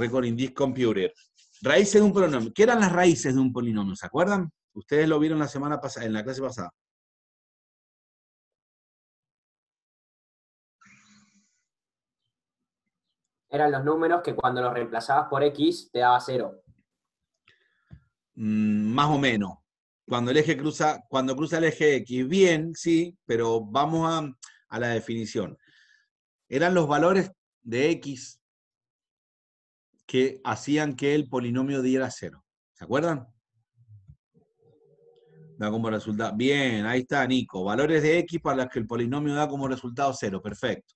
Recording this Computer. Raíces de un polinomio. ¿Qué eran las raíces de un polinomio? ¿Se acuerdan? Ustedes lo vieron la semana pasada, en la clase pasada. Eran los números que cuando los reemplazabas por X te daba cero. Mm, más o menos. Cuando el eje cruza, cuando cruza el eje X, bien, sí, pero vamos a, a la definición. Eran los valores de X que hacían que el polinomio diera cero. ¿Se acuerdan? Da como resultado. Bien, ahí está, Nico. Valores de x para los que el polinomio da como resultado cero. Perfecto.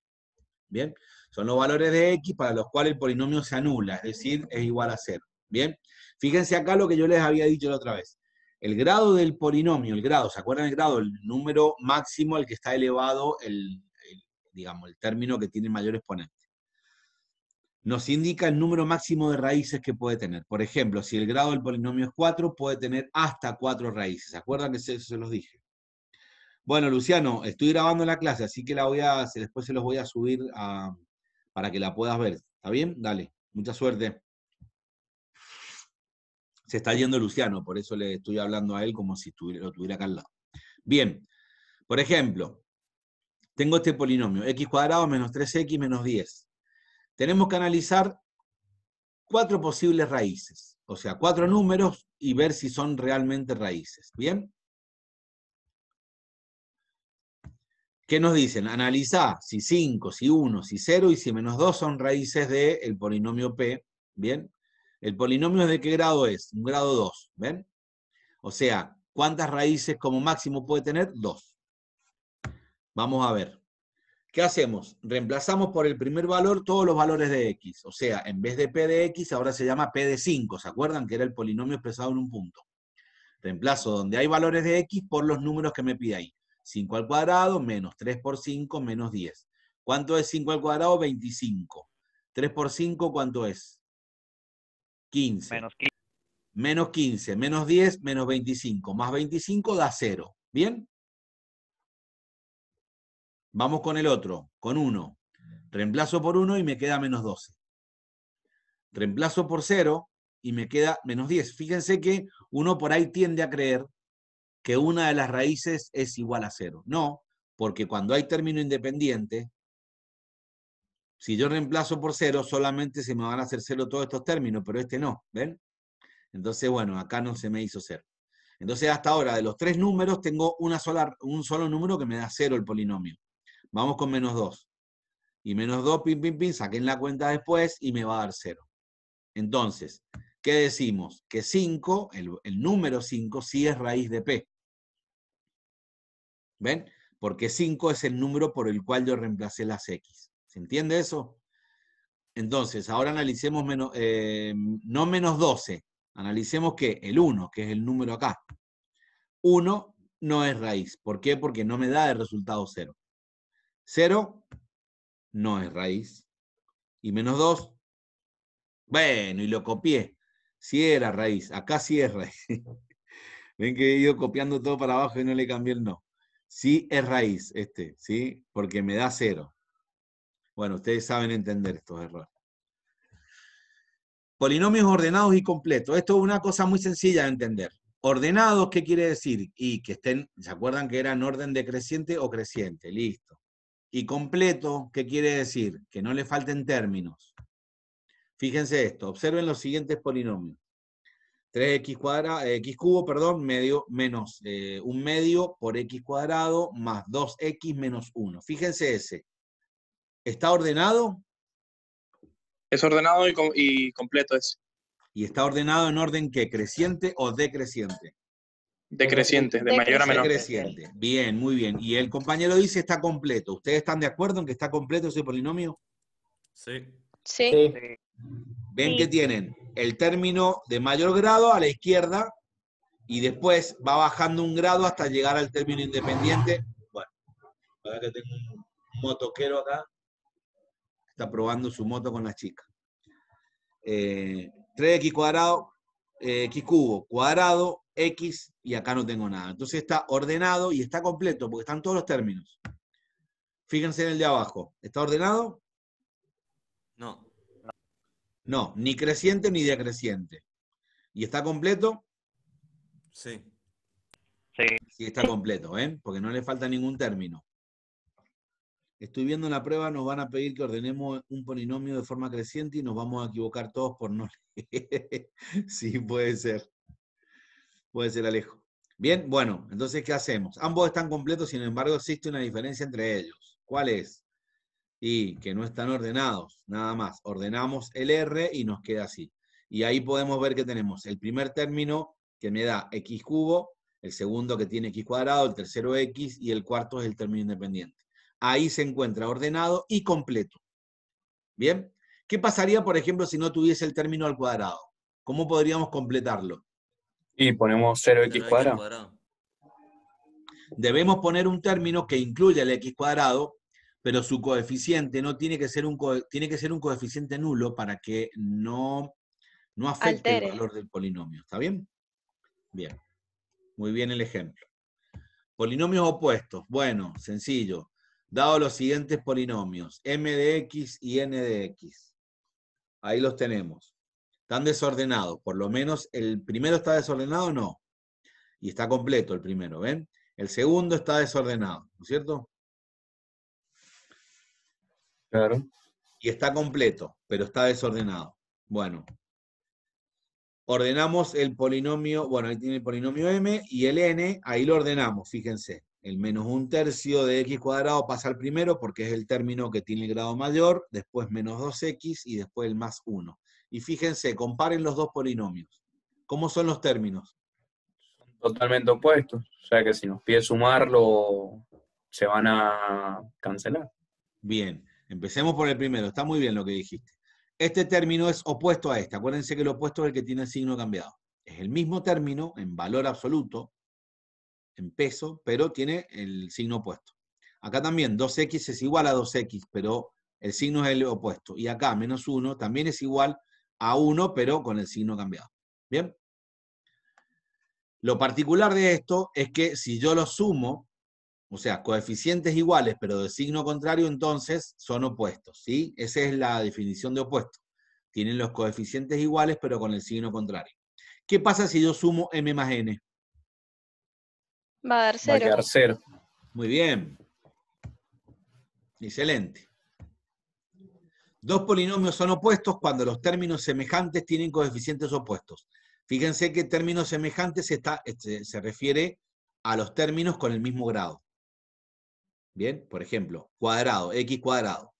Bien. Son los valores de x para los cuales el polinomio se anula, es decir, es igual a cero. Bien. Fíjense acá lo que yo les había dicho la otra vez. El grado del polinomio, el grado, ¿se acuerdan el grado? El número máximo al que está elevado el, digamos, el término que tiene mayor exponente nos indica el número máximo de raíces que puede tener. Por ejemplo, si el grado del polinomio es 4, puede tener hasta 4 raíces. ¿Se acuerdan que se, se los dije? Bueno, Luciano, estoy grabando la clase, así que la voy a, después se los voy a subir para que la puedas ver. ¿Está bien? Dale, mucha suerte. Se está yendo Luciano, por eso le estoy hablando a él como si lo tuviera acá al lado. Bien, por ejemplo, tengo este polinomio, x cuadrado menos 3x menos 10 tenemos que analizar cuatro posibles raíces, o sea, cuatro números y ver si son realmente raíces. ¿Bien? ¿Qué nos dicen? Analiza si 5, si 1, si 0 y si menos 2 son raíces del el polinomio P. ¿Bien? ¿El polinomio de qué grado es? Un grado 2. ¿Ven? O sea, ¿cuántas raíces como máximo puede tener? 2. Vamos a ver. ¿Qué hacemos? Reemplazamos por el primer valor todos los valores de x. O sea, en vez de p de x, ahora se llama p de 5. ¿Se acuerdan que era el polinomio expresado en un punto? Reemplazo donde hay valores de x por los números que me pide ahí. 5 al cuadrado menos 3 por 5 menos 10. ¿Cuánto es 5 al cuadrado? 25. 3 por 5, ¿cuánto es? 15. Menos 15. Menos 15, menos 10, menos 25. Más 25 da 0. ¿Bien? Vamos con el otro, con 1. Reemplazo por 1 y me queda menos 12. Reemplazo por 0 y me queda menos 10. Fíjense que uno por ahí tiende a creer que una de las raíces es igual a 0. No, porque cuando hay término independiente, si yo reemplazo por 0, solamente se me van a hacer 0 todos estos términos, pero este no, ¿ven? Entonces, bueno, acá no se me hizo 0. Entonces, hasta ahora, de los tres números, tengo un solo número que me da 0 el polinomio. Vamos con menos 2. Y menos 2, pim, pim, pim, saquen la cuenta después y me va a dar 0. Entonces, ¿qué decimos? Que 5, el, número 5, sí es raíz de P. ¿Ven? Porque 5 es el número por el cual yo reemplacé las X. ¿Se entiende eso? Entonces, ahora analicemos menos, eh, no menos 12, analicemos que el 1, que es el número acá, 1 no es raíz. ¿Por qué? Porque no me da el resultado 0. ¿Cero? no es raíz. Y menos 2, bueno, y lo copié. Si era raíz, acá sí es raíz. Ven que he ido copiando todo para abajo y no le cambié el no. Sí es raíz este, ¿sí? Porque me da cero. Bueno, ustedes saben entender estos errores. Polinomios ordenados y completos. Esto es una cosa muy sencilla de entender. Ordenados, ¿qué quiere decir? Y que estén, ¿se acuerdan que eran orden decreciente o creciente? Listo. Y completo, ¿qué quiere decir? Que no le falten términos. Fíjense esto, observen los siguientes polinomios. 3x cuadrado, x cubo, perdón, medio menos eh, un medio por x cuadrado más 2x menos 1. Fíjense ese. ¿Está ordenado? Es ordenado y, completo es. ¿Y está ordenado en orden qué? ¿Creciente o decreciente? Decreciente, de mayor a menor. creciente Bien, muy bien. Y el compañero dice está completo. ¿Ustedes están de acuerdo en que está completo ese polinomio? Sí. Sí. Ven que tienen el término de mayor grado a la izquierda y después va bajando un grado hasta llegar al término independiente. Bueno, ahora que tengo un motoquero acá, está probando su moto con la chica. 3x eh, cuadrado, x eh, cubo cuadrado X y acá no tengo nada. Entonces está ordenado y está completo porque están todos los términos. Fíjense en el de abajo. ¿Está ordenado? No. No, ni creciente ni decreciente. ¿Y está completo? Sí. Sí. Sí, está completo, ¿eh? Porque no le falta ningún término. Estoy viendo en la prueba, nos van a pedir que ordenemos un polinomio de forma creciente y nos vamos a equivocar todos por no leer. sí, puede ser puede ser Alejo. Bien, bueno, entonces, ¿qué hacemos? Ambos están completos, sin embargo, existe una diferencia entre ellos. ¿Cuál es? Y que no están ordenados, nada más. Ordenamos el R y nos queda así. Y ahí podemos ver que tenemos el primer término que me da x cubo, el segundo que tiene x cuadrado, el tercero x y el cuarto es el término independiente. Ahí se encuentra ordenado y completo. ¿Bien? ¿Qué pasaría, por ejemplo, si no tuviese el término al cuadrado? ¿Cómo podríamos completarlo? Y ponemos 0x cuadrado. Debemos poner un término que incluya el x cuadrado, pero su coeficiente no tiene que ser un, tiene que ser un coeficiente nulo para que no, no afecte el valor del polinomio. ¿Está bien? Bien. Muy bien el ejemplo. Polinomios opuestos. Bueno, sencillo. Dado los siguientes polinomios, m de x y n de x. Ahí los tenemos están desordenados. Por lo menos el primero está desordenado, no. Y está completo el primero, ¿ven? El segundo está desordenado, ¿no es cierto? Claro. Y está completo, pero está desordenado. Bueno. Ordenamos el polinomio, bueno, ahí tiene el polinomio m y el n, ahí lo ordenamos, fíjense. El menos un tercio de x cuadrado pasa al primero porque es el término que tiene el grado mayor, después menos 2x y después el más 1 y fíjense, comparen los dos polinomios. ¿Cómo son los términos? Totalmente opuestos, o sea que si nos pide sumarlo, se van a cancelar. Bien, empecemos por el primero, está muy bien lo que dijiste. Este término es opuesto a este, acuérdense que el opuesto es el que tiene el signo cambiado. Es el mismo término en valor absoluto, en peso, pero tiene el signo opuesto. Acá también 2x es igual a 2x, pero el signo es el opuesto. Y acá menos 1 también es igual a 1, pero con el signo cambiado. ¿Bien? Lo particular de esto es que si yo lo sumo, o sea, coeficientes iguales, pero de signo contrario, entonces son opuestos, ¿sí? Esa es la definición de opuesto. Tienen los coeficientes iguales, pero con el signo contrario. ¿Qué pasa si yo sumo m más n? Va a dar Va a cero. Muy bien. Excelente. Dos polinomios son opuestos cuando los términos semejantes tienen coeficientes opuestos. Fíjense que términos semejantes este, se refiere a los términos con el mismo grado. Bien, por ejemplo, cuadrado, x cuadrado.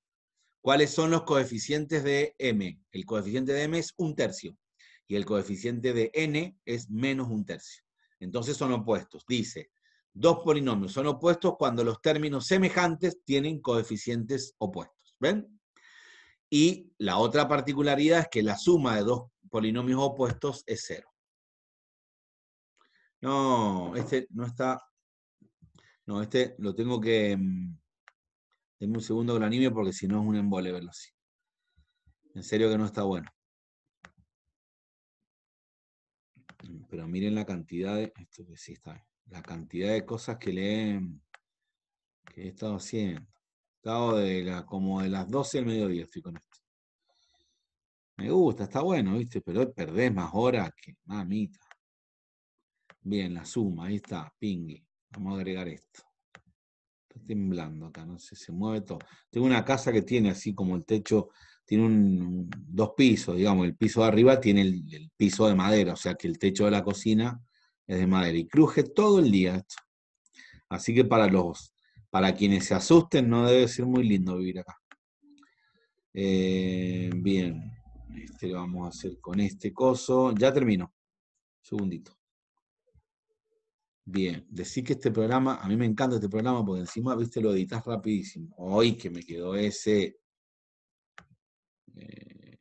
¿Cuáles son los coeficientes de m? El coeficiente de m es un tercio y el coeficiente de n es menos un tercio. Entonces son opuestos. Dice, dos polinomios son opuestos cuando los términos semejantes tienen coeficientes opuestos. ¿Ven? Y la otra particularidad es que la suma de dos polinomios opuestos es cero. No, este no está... No, este lo tengo que... Denme mm, un segundo que lo anime porque si no es un embole verlo así. En serio que no está bueno. Pero miren la cantidad de... Esto que sí está bien. La cantidad de cosas que le que he estado haciendo de como de las 12 del mediodía estoy con esto. Me gusta, está bueno, ¿viste? Pero perdés más horas que mamita. Bien, la suma, ahí está, pingui. Vamos a agregar esto. Está temblando acá, no sé, se mueve todo. Tengo una casa que tiene así como el techo, tiene un, dos pisos, digamos, el piso de arriba tiene el, piso de madera, o sea que el techo de la cocina es de madera y cruje todo el día esto. Así que para los para quienes se asusten, no debe ser muy lindo vivir acá. Eh, bien, este lo vamos a hacer con este coso. Ya termino. Segundito. Bien, decir que este programa, a mí me encanta este programa porque encima, viste, lo editas rapidísimo. ¡Ay, que me quedó ese. Eh,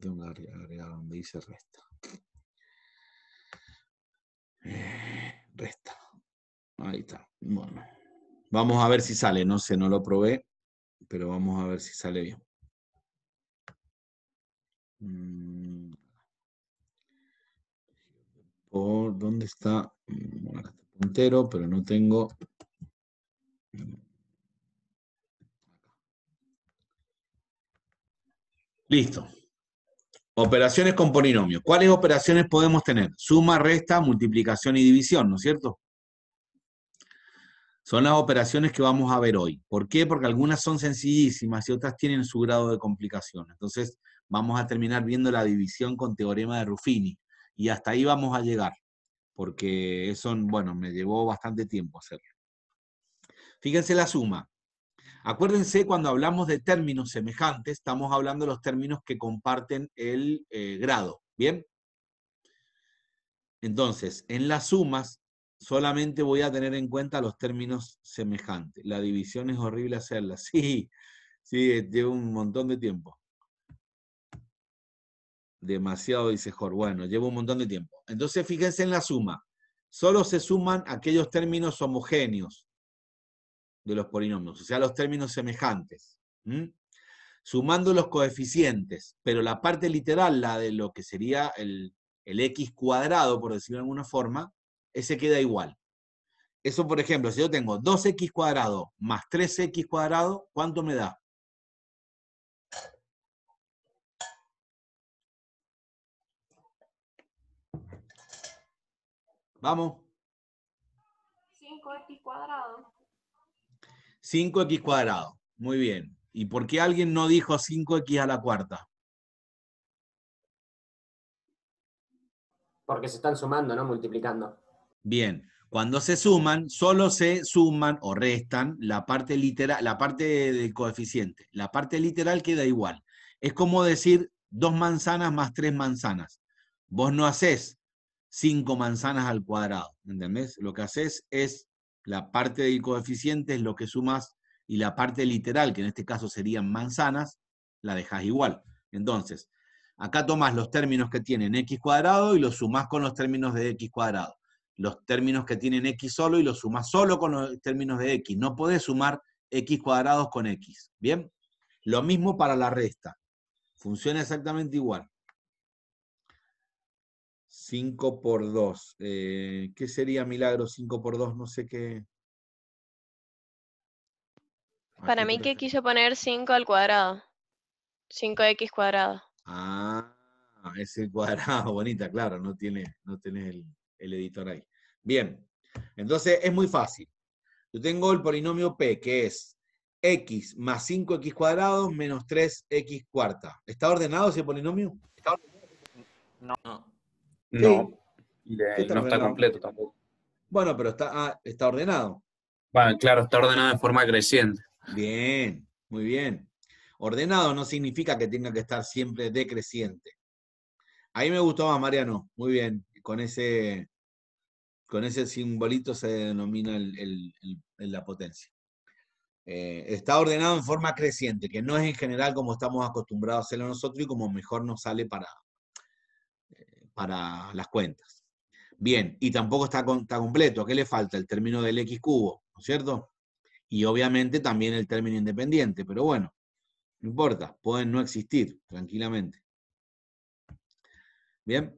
tengo que agregar donde dice resta. Eh, resta. Ahí está. Bueno. Vamos a ver si sale, no sé, no lo probé, pero vamos a ver si sale bien. Mm. ¿Por dónde está? Bueno, acá está el puntero, pero no tengo... Listo. Operaciones con polinomios. ¿Cuáles operaciones podemos tener? Suma, resta, multiplicación y división, ¿no es cierto? son las operaciones que vamos a ver hoy. ¿Por qué? Porque algunas son sencillísimas y otras tienen su grado de complicación. Entonces, vamos a terminar viendo la división con teorema de Ruffini y hasta ahí vamos a llegar, porque eso, bueno, me llevó bastante tiempo hacerlo. Fíjense la suma. Acuérdense, cuando hablamos de términos semejantes, estamos hablando de los términos que comparten el eh, grado, ¿bien? Entonces, en las sumas, solamente voy a tener en cuenta los términos semejantes. La división es horrible hacerla. Sí, sí, lleva un montón de tiempo. Demasiado, dice Jorge. Bueno, lleva un montón de tiempo. Entonces, fíjense en la suma. Solo se suman aquellos términos homogéneos de los polinomios, o sea, los términos semejantes. Sumando los coeficientes, pero la parte literal, la de lo que sería el, el x cuadrado, por decirlo de alguna forma, ese queda igual. Eso, por ejemplo, si yo tengo 2x cuadrado más 3x cuadrado, ¿cuánto me da? Vamos. 5x cuadrado. 5x cuadrado. Muy bien. ¿Y por qué alguien no dijo 5x a la cuarta? Porque se están sumando, no multiplicando. Bien, cuando se suman, solo se suman o restan la parte literal, la parte del coeficiente. La parte literal queda igual. Es como decir dos manzanas más tres manzanas. Vos no haces cinco manzanas al cuadrado, ¿entendés? Lo que haces es la parte del coeficiente es lo que sumas y la parte literal, que en este caso serían manzanas, la dejas igual. Entonces, acá tomas los términos que tienen x cuadrado y los sumás con los términos de x cuadrado los términos que tienen x solo y los sumas solo con los términos de x. No podés sumar x cuadrados con x. ¿Bien? Lo mismo para la resta. Funciona exactamente igual. 5 por 2. Eh, ¿Qué sería milagro 5 por 2? No sé qué. para mí que quiso poner 5 al cuadrado. 5x cuadrado. Ah, ese cuadrado, bonita, claro, no tiene, no el, el editor ahí. Bien, entonces es muy fácil. Yo tengo el polinomio P, que es x más 5x cuadrados menos 3x cuarta. ¿Está ordenado ese polinomio? ¿Está ordenado? No. No. no está completo tampoco. Bueno, pero está, ah, está ordenado. Bueno, claro, está ordenado de forma creciente. Bien, muy bien. Ordenado no significa que tenga que estar siempre decreciente. Ahí me gustó más, Mariano. Muy bien con ese, con ese simbolito se denomina la potencia. Eh, está ordenado en forma creciente, que no es en general como estamos acostumbrados a hacerlo nosotros y como mejor nos sale para, eh, para las cuentas. Bien, y tampoco está, está completo. ¿A qué le falta? El término del x cubo, ¿no es cierto? Y obviamente también el término independiente, pero bueno, no importa, pueden no existir tranquilamente. Bien.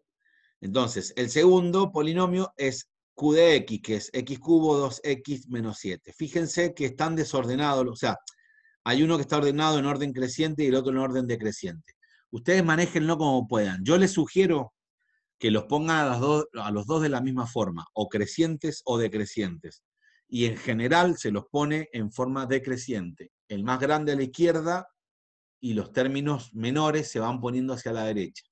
Entonces, el segundo polinomio es Q de X, que es X cubo 2X menos 7. Fíjense que están desordenados, o sea, hay uno que está ordenado en orden creciente y el otro en orden decreciente. Ustedes manéjenlo como puedan. Yo les sugiero que los pongan a, a los dos de la misma forma, o crecientes o decrecientes. Y en general se los pone en forma decreciente. El más grande a la izquierda y los términos menores se van poniendo hacia la derecha.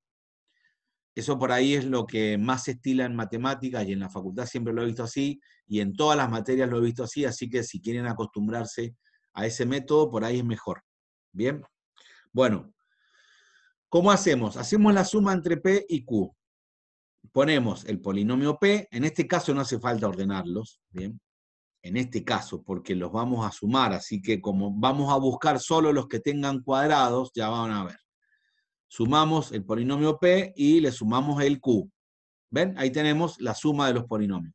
Eso por ahí es lo que más se estila en matemáticas y en la facultad siempre lo he visto así y en todas las materias lo he visto así, así que si quieren acostumbrarse a ese método, por ahí es mejor. Bien, bueno, ¿cómo hacemos? Hacemos la suma entre P y Q. Ponemos el polinomio P, en este caso no hace falta ordenarlos, ¿bien? En este caso, porque los vamos a sumar, así que como vamos a buscar solo los que tengan cuadrados, ya van a ver sumamos el polinomio P y le sumamos el Q. ¿Ven? Ahí tenemos la suma de los polinomios.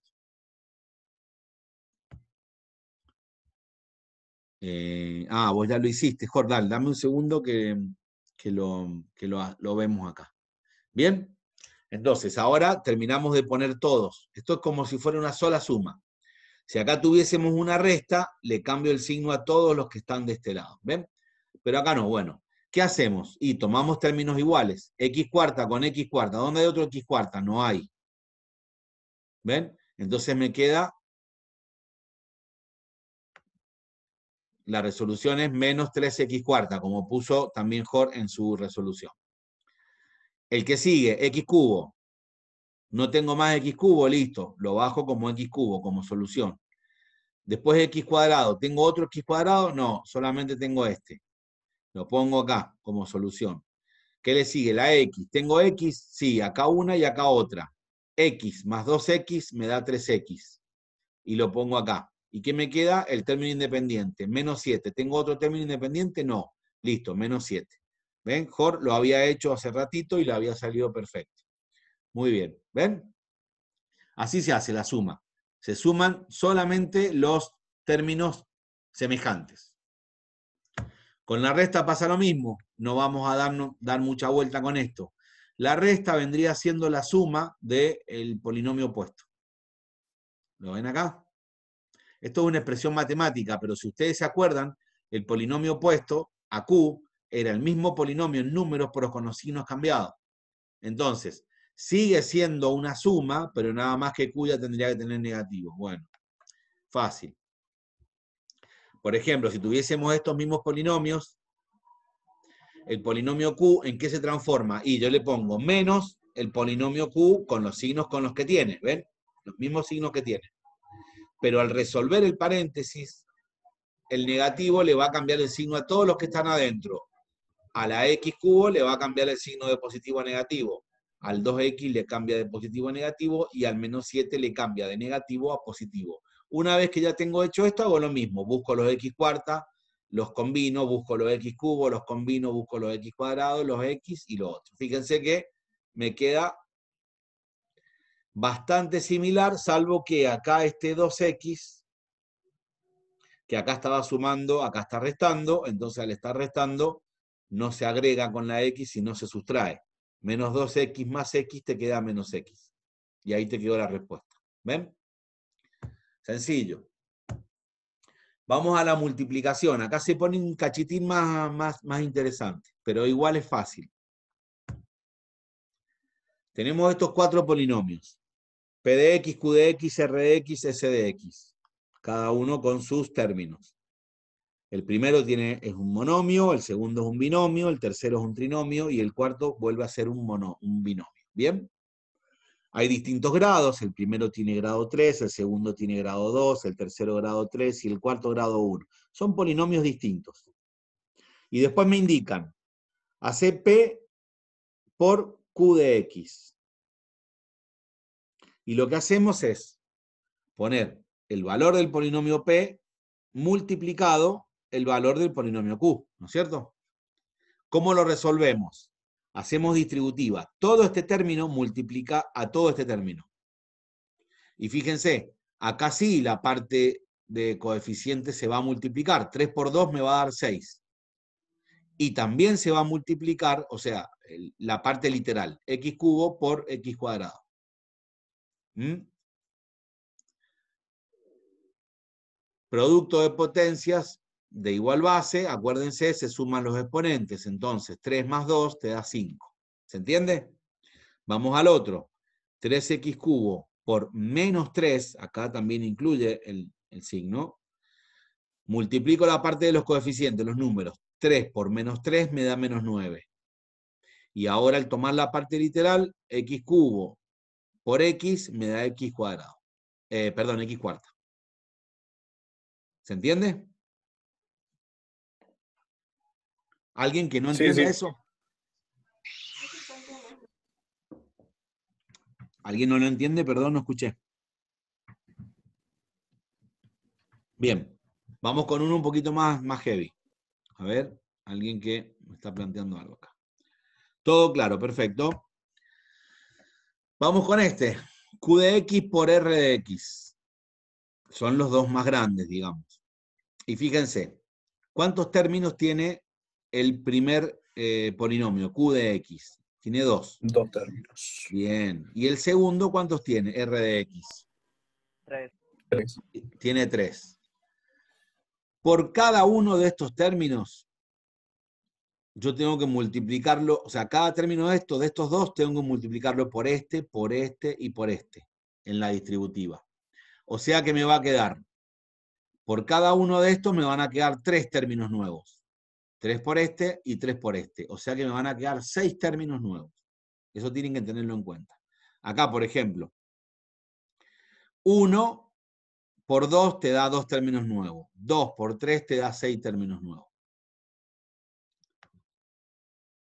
Eh, ah, vos ya lo hiciste, Jordán. Dame un segundo que, lo, que lo, lo vemos acá. Bien, entonces ahora terminamos de poner todos. Esto es como si fuera una sola suma. Si acá tuviésemos una resta, le cambio el signo a todos los que están de este lado. ¿Ven? Pero acá no, bueno, ¿qué hacemos? Y tomamos términos iguales. X cuarta con X cuarta. ¿Dónde hay otro X cuarta? No hay. ¿Ven? Entonces me queda... La resolución es menos 3x cuarta, como puso también Jorge en su resolución. El que sigue, x cubo. No tengo más x cubo, listo. Lo bajo como x cubo, como solución. Después x cuadrado. ¿Tengo otro x cuadrado? No, solamente tengo este. Lo pongo acá como solución. ¿Qué le sigue? La X. ¿Tengo X? Sí, acá una y acá otra. X más 2X me da 3X. Y lo pongo acá. ¿Y qué me queda? El término independiente. Menos 7. ¿Tengo otro término independiente? No. Listo, menos 7. ¿Ven? Jor lo había hecho hace ratito y le había salido perfecto. Muy bien. ¿Ven? Así se hace la suma. Se suman solamente los términos semejantes. Con la resta pasa lo mismo, no vamos a dar, dar mucha vuelta con esto. La resta vendría siendo la suma del el polinomio opuesto. ¿Lo ven acá? Esto es una expresión matemática, pero si ustedes se acuerdan, el polinomio opuesto, a Q, era el mismo polinomio en números, pero con los signos cambiados. Entonces, sigue siendo una suma, pero nada más que Q ya tendría que tener negativo. Bueno, fácil. Por ejemplo, si tuviésemos estos mismos polinomios, el polinomio Q, ¿en qué se transforma? Y yo le pongo menos el polinomio Q con los signos con los que tiene, ¿ven? Los mismos signos que tiene. Pero al resolver el paréntesis, el negativo le va a cambiar el signo a todos los que están adentro. A la X cubo le va a cambiar el signo de positivo a negativo. Al 2X le cambia de positivo a negativo y al menos 7 le cambia de negativo a positivo. Una vez que ya tengo hecho esto, hago lo mismo. Busco los x cuarta, los combino, busco los x cubo, los combino, busco los x cuadrados, los x y lo otro. Fíjense que me queda bastante similar, salvo que acá este 2x, que acá estaba sumando, acá está restando, entonces al estar restando no se agrega con la x y no se sustrae. Menos 2x más x te queda menos x. Y ahí te quedó la respuesta. ¿Ven? Sencillo. Vamos a la multiplicación. Acá se pone un cachitín más, más, más interesante, pero igual es fácil. Tenemos estos cuatro polinomios. PDX, QDX, de SDX. Cada uno con sus términos. El primero tiene, es un monomio, el segundo es un binomio, el tercero es un trinomio y el cuarto vuelve a ser un, mono, un binomio. ¿Bien? Hay distintos grados, el primero tiene grado 3, el segundo tiene grado 2, el tercero grado 3 y el cuarto grado 1. Son polinomios distintos. Y después me indican, hace P por Q de X. Y lo que hacemos es poner el valor del polinomio P multiplicado el valor del polinomio Q, ¿no es cierto? ¿Cómo lo resolvemos? hacemos distributiva. Todo este término multiplica a todo este término. Y fíjense, acá sí la parte de coeficiente se va a multiplicar. 3 por 2 me va a dar 6. Y también se va a multiplicar, o sea, la parte literal, x cubo por x cuadrado. ¿Mm? Producto de potencias de igual base, acuérdense, se suman los exponentes. Entonces, 3 más 2 te da 5. ¿Se entiende? Vamos al otro. 3x cubo por menos 3, acá también incluye el, signo, multiplico la parte de los coeficientes, los números. 3 por menos 3 me da menos 9. Y ahora al tomar la parte literal, x cubo por x me da x cuadrado. Eh, perdón, x cuarta. ¿Se entiende? Alguien que no entiende eso. ¿Alguien no lo entiende? Perdón, no escuché. Bien, vamos con uno un poquito más, más heavy. A ver, alguien que me está planteando algo acá. Todo claro, perfecto. Vamos con este. Q de X por R de X. Son los dos más grandes, digamos. Y fíjense, ¿cuántos términos tiene el primer eh, polinomio, Q de X? Tiene dos. Dos términos. Bien. ¿Y el segundo cuántos tiene, R de X? Tres. Tiene tres. Por cada uno de estos términos, yo tengo que multiplicarlo, o sea, cada término de estos, de estos dos, tengo que multiplicarlo por este, por este y por este, en la distributiva. O sea que me va a quedar, por cada uno de estos me van a quedar tres términos nuevos. 3 por este y 3 por este. O sea que me van a quedar 6 términos nuevos. Eso tienen que tenerlo en cuenta. Acá, por ejemplo, 1 por 2 te da 2 términos nuevos. 2 por 3 te da 6 términos nuevos.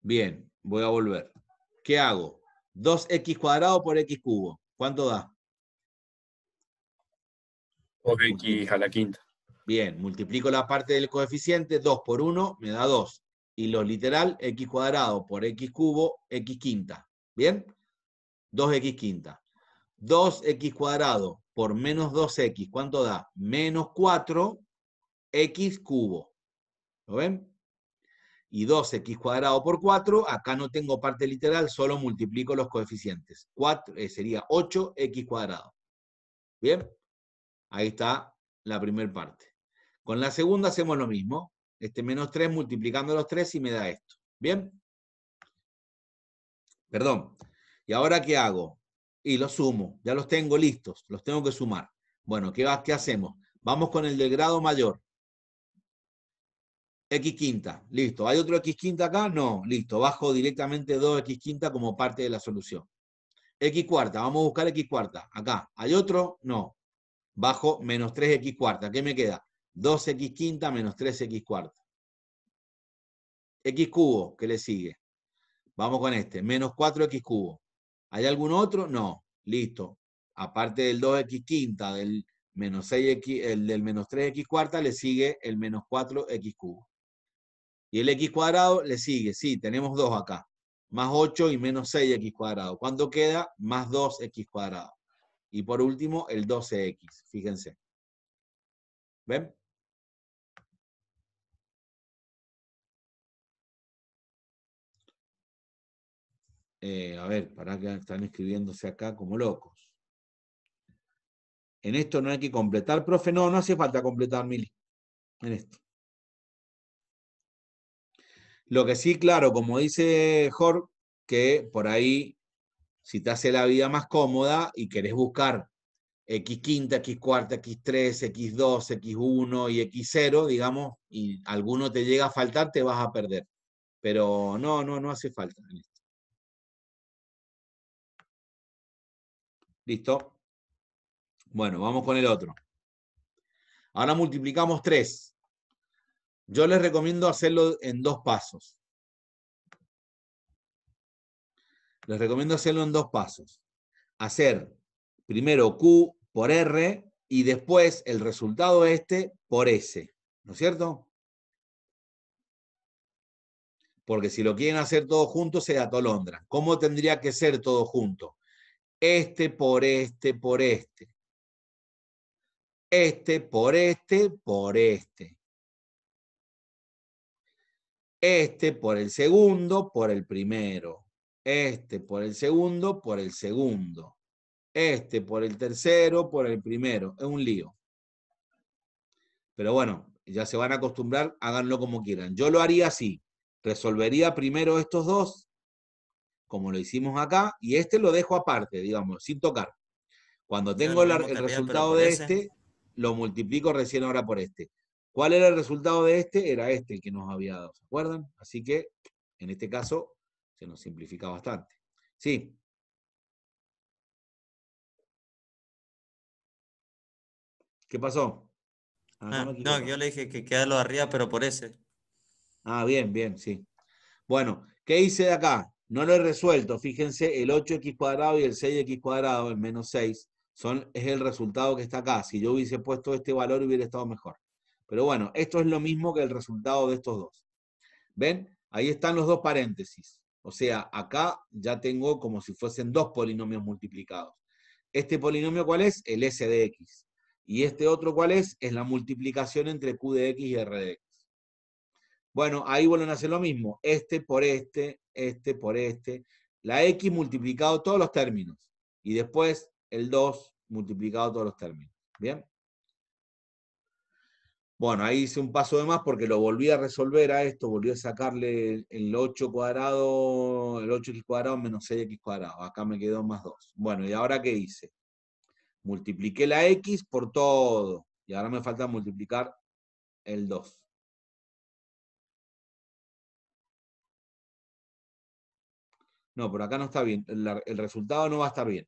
Bien, voy a volver. ¿Qué hago? 2x cuadrado por x cubo. ¿Cuánto da? Por x a la quinta. Bien, multiplico la parte del coeficiente, 2 por 1 me da 2. Y lo literal, x cuadrado por x cubo, x quinta. ¿Bien? 2x quinta. 2x cuadrado por menos 2x, ¿cuánto da? Menos 4x cubo. ¿Lo ven? Y 2x cuadrado por 4, acá no tengo parte literal, solo multiplico los coeficientes. 4, eh, sería 8x cuadrado. ¿Bien? Ahí está la primera parte. Con la segunda hacemos lo mismo. Este menos 3 multiplicando los 3 y me da esto. ¿Bien? Perdón. ¿Y ahora qué hago? Y los sumo. Ya los tengo listos. Los tengo que sumar. Bueno, ¿qué, qué hacemos? Vamos con el de grado mayor. X quinta. Listo. ¿Hay otro X quinta acá? No. Listo. Bajo directamente 2X quinta como parte de la solución. X cuarta. Vamos a buscar X cuarta. Acá. ¿Hay otro? No. Bajo menos 3X cuarta. ¿Qué me queda? 2x quinta menos 3x cuarta. x cubo, ¿qué le sigue? Vamos con este, menos 4x cubo. ¿Hay algún otro? No, listo. Aparte del 2x quinta, del menos 6x, del menos 3x cuarta, le sigue el menos 4x cubo. Y el x cuadrado le sigue, sí, tenemos 2 acá. Más 8 y menos 6x cuadrado. ¿Cuánto queda? Más 2x cuadrado. Y por último, el 12x, fíjense. ¿Ven? Eh, a ver, para que están escribiéndose acá como locos. En esto no hay que completar, profe, no, no hace falta completar, Mili, en esto. Lo que sí, claro, como dice Jorge, que por ahí, si te hace la vida más cómoda y querés buscar X quinta, X cuarta, x tres, x dos, x uno y x cero, digamos, y alguno te llega a faltar, te vas a perder. Pero no, no, no hace falta ¿Listo? Bueno, vamos con el otro. Ahora multiplicamos 3. Yo les recomiendo hacerlo en dos pasos. Les recomiendo hacerlo en dos pasos. Hacer primero Q por R y después el resultado este por S. ¿No es cierto? Porque si lo quieren hacer todo junto, se da Tolondra. ¿Cómo tendría que ser todo junto? Este por este por este. Este por este por este. Este por el segundo por el primero. Este por el segundo por el segundo. Este por el tercero por el primero. Es un lío. Pero bueno, ya se van a acostumbrar, háganlo como quieran. Yo lo haría así. Resolvería primero estos dos como lo hicimos acá, y este lo dejo aparte, digamos, sin tocar. Cuando tengo el, resultado de este, lo multiplico recién ahora por este. ¿Cuál era el resultado de este? Era este el que nos había dado, ¿se acuerdan? Así que, en este caso, se nos simplifica bastante. Sí. ¿Qué pasó? Ah, no, ah, yo le dije que quedarlo arriba, pero por ese. Ah, bien, bien, sí. Bueno, ¿qué hice de acá? No lo he resuelto. Fíjense, el 8x cuadrado y el 6x cuadrado, el menos 6, son, es el resultado que está acá. Si yo hubiese puesto este valor hubiera estado mejor. Pero bueno, esto es lo mismo que el resultado de estos dos. ¿Ven? Ahí están los dos paréntesis. O sea, acá ya tengo como si fuesen dos polinomios multiplicados. ¿Este polinomio cuál es? El S de X. ¿Y este otro cuál es? Es la multiplicación entre Q de X y R de X. Bueno, ahí vuelven a hacer lo mismo. Este por este, este por este. La X multiplicado todos los términos. Y después el 2 multiplicado todos los términos. ¿Bien? Bueno, ahí hice un paso de más porque lo volví a resolver a esto, volví a sacarle el 8 cuadrado, el 8x cuadrado menos 6x cuadrado. Acá me quedó más 2. Bueno, ¿y ahora qué hice? Multipliqué la x por todo. Y ahora me falta multiplicar el 2. No, por acá no está bien. El, resultado no va a estar bien.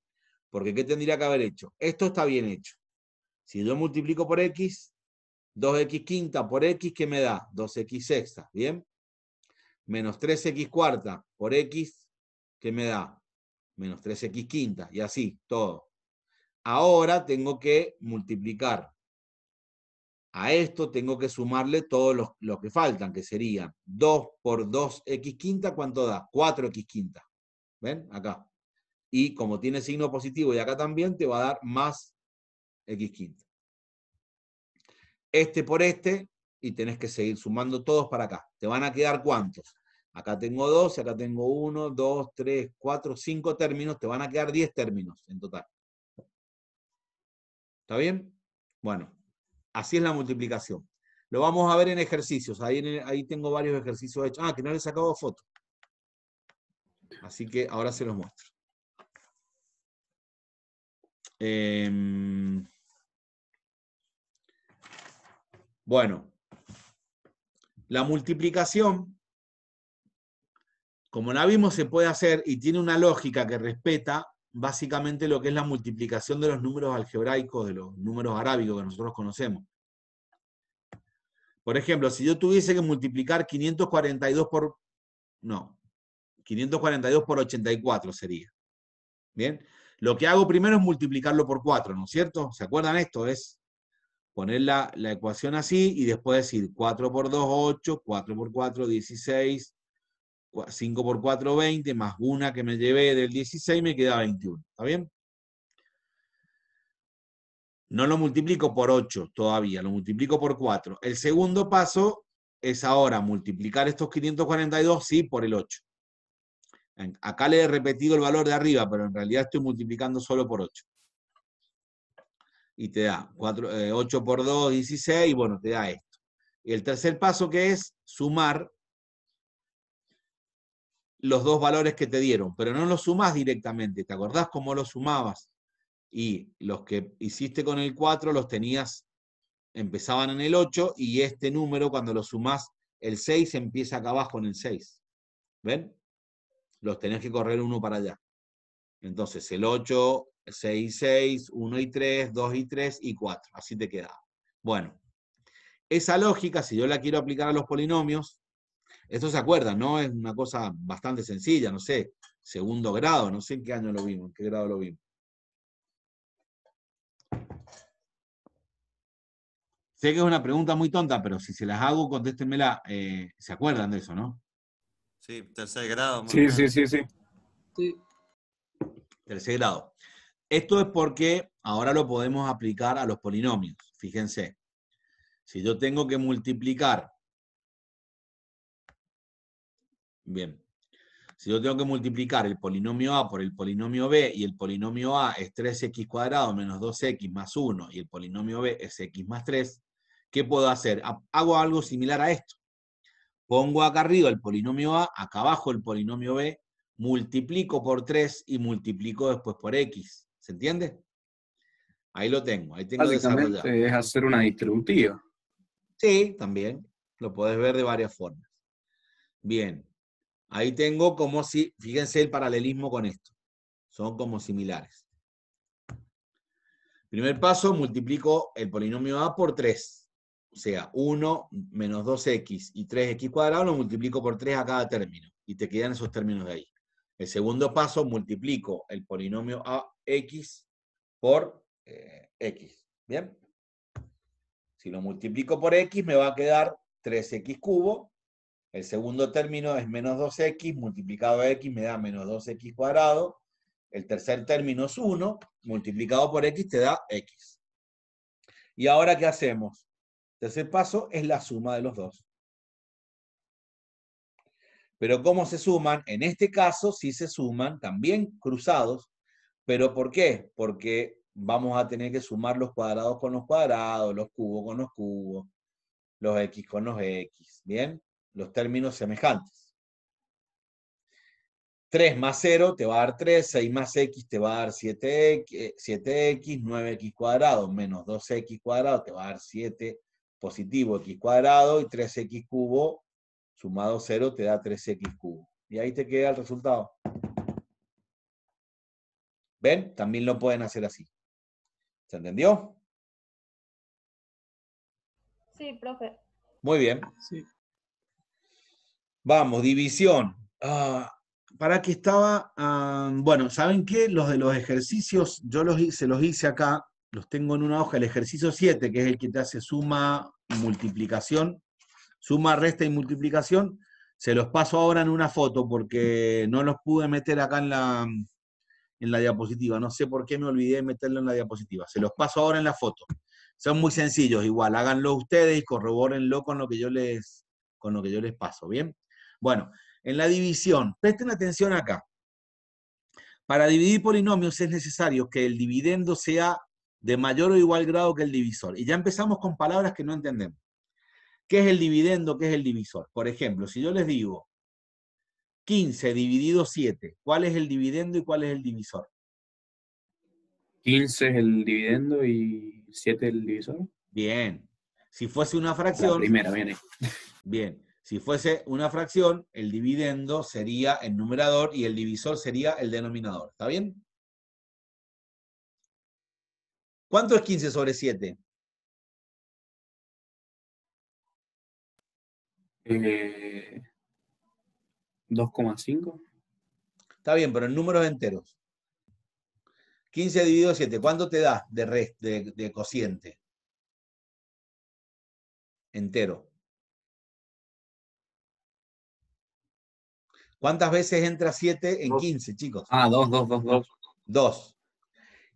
Porque ¿qué tendría que haber hecho? Esto está bien hecho. Si yo multiplico por x, 2x quinta por x, ¿qué me da? 2x sexta, ¿bien? Menos 3x cuarta por x, ¿qué me da? Menos 3x quinta, y así, todo. Ahora tengo que multiplicar. A esto tengo que sumarle todos los, los que faltan, que serían 2 por 2x quinta, ¿cuánto da? 4x quinta. ¿Ven? Acá. Y como tiene signo positivo y acá también, te va a dar más x quinta Este por este, y tenés que seguir sumando todos para acá. ¿Te van a quedar cuántos? Acá tengo dos acá tengo 1, 2, 3, cuatro cinco términos. Te van a quedar 10 términos en total. ¿Está bien? Bueno, así es la multiplicación. Lo vamos a ver en ejercicios. Ahí, ahí tengo varios ejercicios hechos. Ah, que no les he sacado foto. Así que ahora se los muestro. Em, bueno, la multiplicación, como la vimos, se puede hacer y tiene una lógica que respeta básicamente lo que es la multiplicación de los números algebraicos, de los números arábigos que nosotros conocemos. Por ejemplo, si yo tuviese que multiplicar 542 por... No, 542 por 84 sería. Bien, lo que hago primero es multiplicarlo por 4, ¿no es cierto? ¿Se acuerdan esto? Es poner la, la, ecuación así y después decir 4 por 2, 8, 4 por 4, 16, 5 por 4, 20, más una que me llevé del 16 me queda 21, ¿está bien? No lo multiplico por 8 todavía, lo multiplico por 4. El segundo paso es ahora multiplicar estos 542, sí, por el 8. Acá le he repetido el valor de arriba, pero en realidad estoy multiplicando solo por 8. Y te da 8 eh, por 2, 16, y bueno, te da esto. Y el tercer paso que es sumar los dos valores que te dieron, pero no los sumás directamente, ¿te acordás cómo los sumabas? Y los que hiciste con el 4 los tenías, empezaban en el 8 y este número cuando lo sumás el 6 empieza acá abajo en el 6. ¿Ven? los tenés que correr uno para allá. Entonces, el 8, 6 y 6, 1 y 3, 2 y 3 y 4. Así te queda. Bueno, esa lógica, si yo la quiero aplicar a los polinomios, esto se acuerdan, ¿no? Es una cosa bastante sencilla, no sé, segundo grado, no sé en qué año lo vimos, en qué grado lo vimos. Sé que es una pregunta muy tonta, pero si se las hago, contéstenmela. Eh, ¿Se acuerdan de eso, no? Sí, tercer grado. Sí, sí, sí, sí, sí. Tercer grado. Esto es porque ahora lo podemos aplicar a los polinomios. Fíjense, si yo tengo que multiplicar, bien, si yo tengo que multiplicar el polinomio A por el polinomio B y el polinomio A es 3x cuadrado menos 2x más 1 y el polinomio B es x más 3, ¿qué puedo hacer? Hago algo similar a esto. Pongo acá arriba el polinomio A, acá abajo el polinomio B, multiplico por 3 y multiplico después por X. ¿Se entiende? Ahí lo tengo, ahí tengo desarrollado. es hacer una distributiva. Sí, también. Lo podés ver de varias formas. Bien. Ahí tengo como si, fíjense el paralelismo con esto. Son como similares. Primer paso, multiplico el polinomio A por 3. O sea, 1 menos 2x y 3x cuadrado lo multiplico por 3 a cada término. Y te quedan esos términos de ahí. El segundo paso, multiplico el polinomio AX por x. Eh, ¿Bien? Si lo multiplico por x me va a quedar 3x cubo. El segundo término es menos 2x, multiplicado a x me da menos 2x cuadrado. El tercer término es 1, multiplicado por x te da x. ¿Y ahora qué hacemos? Tercer paso es la suma de los dos. Pero ¿cómo se suman? En este caso sí se suman, también cruzados. ¿Pero por qué? Porque vamos a tener que sumar los cuadrados con los cuadrados, los cubos con los cubos, los x con los x. ¿Bien? Los términos semejantes. 3 más 0 te va a dar 3, 6 más x te va a dar 7x, 7x 9x cuadrado, menos 2x cuadrado te va a dar 7 positivo x cuadrado y 3x cubo sumado 0 te da 3x cubo. Y ahí te queda el resultado. ¿Ven? También lo pueden hacer así. ¿Se entendió? Sí, profe. Muy bien. Vamos, división. Ah, ¿Para qué estaba? Ah, bueno, ¿saben qué? Los de los ejercicios, yo los, se los hice acá los tengo en una hoja, el ejercicio 7, que es el que te hace suma, multiplicación, suma, resta y multiplicación, se los paso ahora en una foto porque no los pude meter acá en la, en la diapositiva. No sé por qué me olvidé de meterlo en la diapositiva. Se los paso ahora en la foto. Son muy sencillos, igual, háganlo ustedes y corrobórenlo con lo que yo les, con lo que yo les paso, ¿bien? Bueno, en la división, presten atención acá. Para dividir polinomios es necesario que el dividendo sea de mayor o igual grado que el divisor. Y ya empezamos con palabras que no entendemos. ¿Qué es el dividendo? ¿Qué es el divisor? Por ejemplo, si yo les digo 15 dividido 7, ¿cuál es el dividendo y cuál es el divisor? 15 es el dividendo y 7 el divisor. Bien. Si fuese una fracción. La primera viene. Bien. Si fuese una fracción, el dividendo sería el numerador y el divisor sería el denominador. ¿Está bien? ¿Cuánto es 15 sobre 7? 2,5. Eh, Está bien, pero en números enteros. 15 dividido 7, ¿cuánto te da de, de, cociente? Entero. ¿Cuántas veces entra 7 en 15, chicos? Ah, 2, 2, 2, 2. 2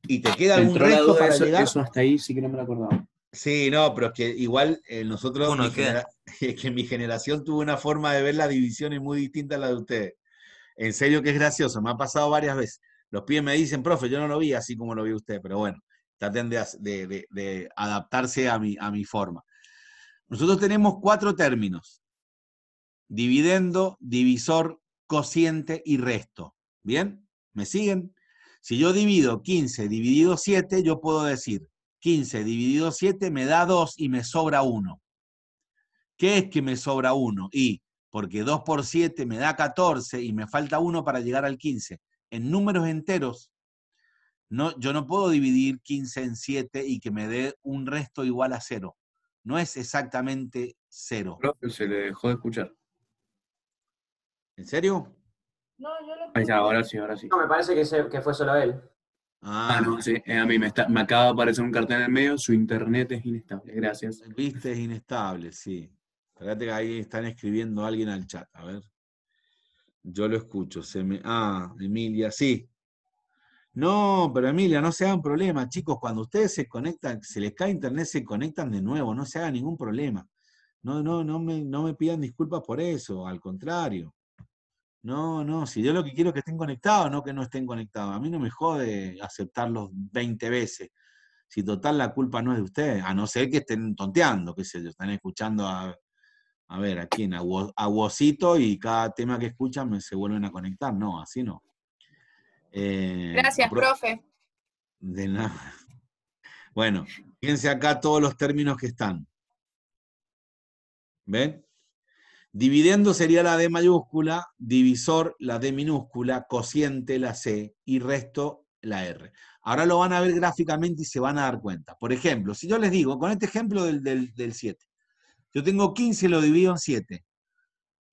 y te queda algún resto para eso, hasta ahí sí que no me Sí, no, pero es que igual eh, nosotros, es que mi generación tuvo una forma de ver las divisiones muy distinta a la de ustedes. En serio que es gracioso, me ha pasado varias veces. Los pibes me dicen, profe, yo no lo vi así como lo vi usted, pero bueno, traten de, adaptarse a mi, a mi forma. Nosotros tenemos cuatro términos. Dividendo, divisor, cociente y resto. ¿Bien? ¿Me siguen? Si yo divido 15 dividido 7, yo puedo decir 15 dividido 7 me da 2 y me sobra 1. ¿Qué es que me sobra 1? Y porque 2 por 7 me da 14 y me falta 1 para llegar al 15. En números enteros, no, yo no puedo dividir 15 en 7 y que me dé un resto igual a 0. No es exactamente 0. Se le dejó de escuchar. ¿En serio? No, ahora sí, ahora sí. No, me parece que, fue solo él. Ah, ah no, sí, a mí me, acaba de aparecer un cartel en el medio, su internet es inestable, gracias. Viste, es inestable, sí. Espérate que ahí están escribiendo alguien al chat, a ver. Yo lo escucho, se me... Ah, Emilia, sí. No, pero Emilia, no se hagan problema, chicos, cuando ustedes se conectan, se les cae internet, se conectan de nuevo, no se haga ningún problema. No, no, no no me pidan disculpas por eso, al contrario. No, no, si yo lo que quiero es que estén conectados, no que no estén conectados. A mí no me jode aceptarlos 20 veces. Si total la culpa no es de ustedes, a no ser que estén tonteando, qué sé yo, están escuchando a, ver, aquí en a, y cada tema que escuchan me, se vuelven a conectar. No, así no. Eh, Gracias, profe. De nada. Bueno, fíjense acá todos los términos que están. ¿Ven? Dividiendo sería la D mayúscula, divisor la D minúscula, cociente la C y resto la R. Ahora lo van a ver gráficamente y se van a dar cuenta. Por ejemplo, si yo les digo, con este ejemplo del, 7, yo tengo 15 y lo divido en 7.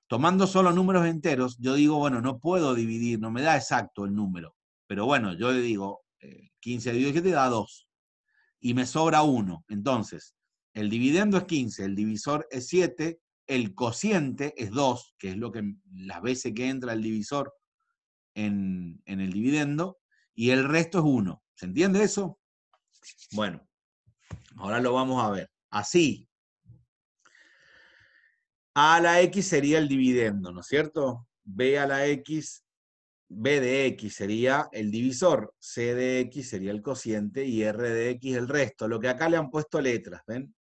Tomando solo números enteros, yo digo, bueno, no puedo dividir, no me da exacto el número. Pero bueno, yo le digo, 15 eh, dividido en 7 da 2. Y me sobra 1. Entonces, el dividendo es 15, el divisor es 7, el cociente es 2, que es lo que las veces que entra el divisor en, el dividendo, y el resto es 1. ¿Se entiende eso? Bueno, ahora lo vamos a ver. Así, a la X sería el dividendo, ¿no es cierto? B a la X, B de X sería el divisor, C de X sería el cociente y R de X el resto. Lo que acá le han puesto letras, ¿ven?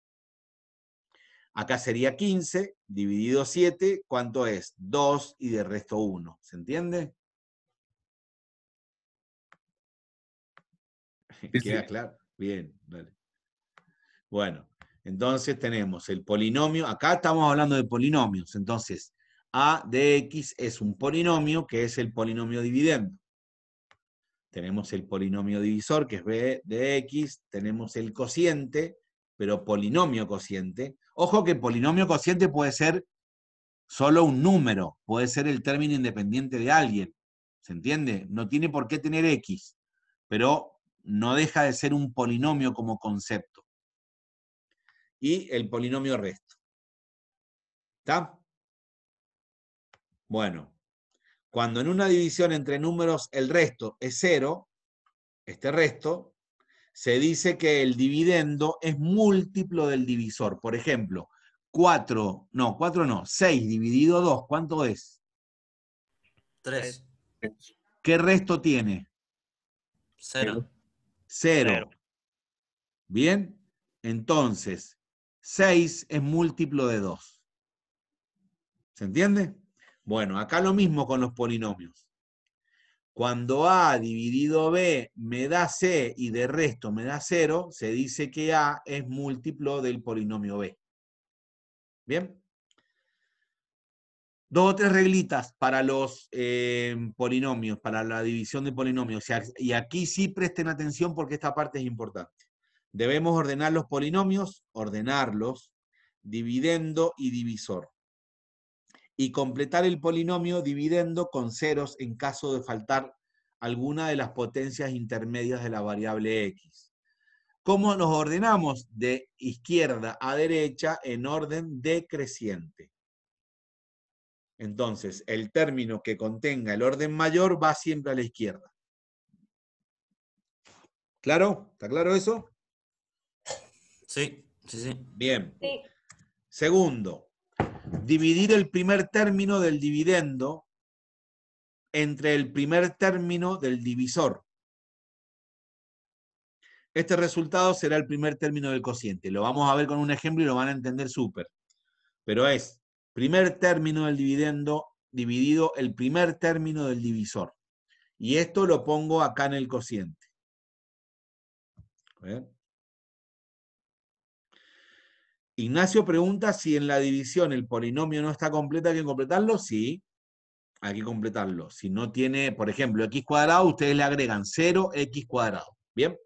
Acá sería 15 dividido 7, ¿cuánto es? 2 y de resto 1, ¿se entiende? ¿Queda claro? Bien, dale. Bueno, entonces tenemos el polinomio, acá estamos hablando de polinomios, entonces a de x es un polinomio que es el polinomio dividendo. Tenemos el polinomio divisor que es b de x, tenemos el cociente, pero polinomio cociente, Ojo que polinomio cociente puede ser solo un número, puede ser el término independiente de alguien. ¿Se entiende? No tiene por qué tener x, pero no deja de ser un polinomio como concepto. Y el polinomio resto. ¿Está? Bueno, cuando en una división entre números el resto es cero, este resto se dice que el dividendo es múltiplo del divisor. Por ejemplo, 4, no, 4 no, 6 dividido 2, ¿cuánto es? 3. ¿Qué resto tiene? 0. 0. Bien, entonces, 6 es múltiplo de 2. ¿Se entiende? Bueno, acá lo mismo con los polinomios. Cuando A dividido B me da C y de resto me da cero, se dice que A es múltiplo del polinomio B. ¿Bien? Dos o tres reglitas para los eh, polinomios, para la división de polinomios. y aquí sí presten atención porque esta parte es importante. Debemos ordenar los polinomios, ordenarlos, dividendo y divisor y completar el polinomio dividiendo con ceros en caso de faltar alguna de las potencias intermedias de la variable x. ¿Cómo nos ordenamos? De izquierda a derecha en orden decreciente. Entonces, el término que contenga el orden mayor va siempre a la izquierda. ¿Claro? ¿Está claro eso? Sí, sí, sí. Bien. Segundo, dividir el primer término del dividendo entre el primer término del divisor. Este resultado será el primer término del cociente. Lo vamos a ver con un ejemplo y lo van a entender súper. Pero es primer término del dividendo dividido el primer término del divisor. Y esto lo pongo acá en el cociente. A Ignacio pregunta si en la división el polinomio no está completo, hay que completarlo. Sí, hay que completarlo. Si no tiene, por ejemplo, x cuadrado, ustedes le agregan 0x cuadrado. ¿Bien?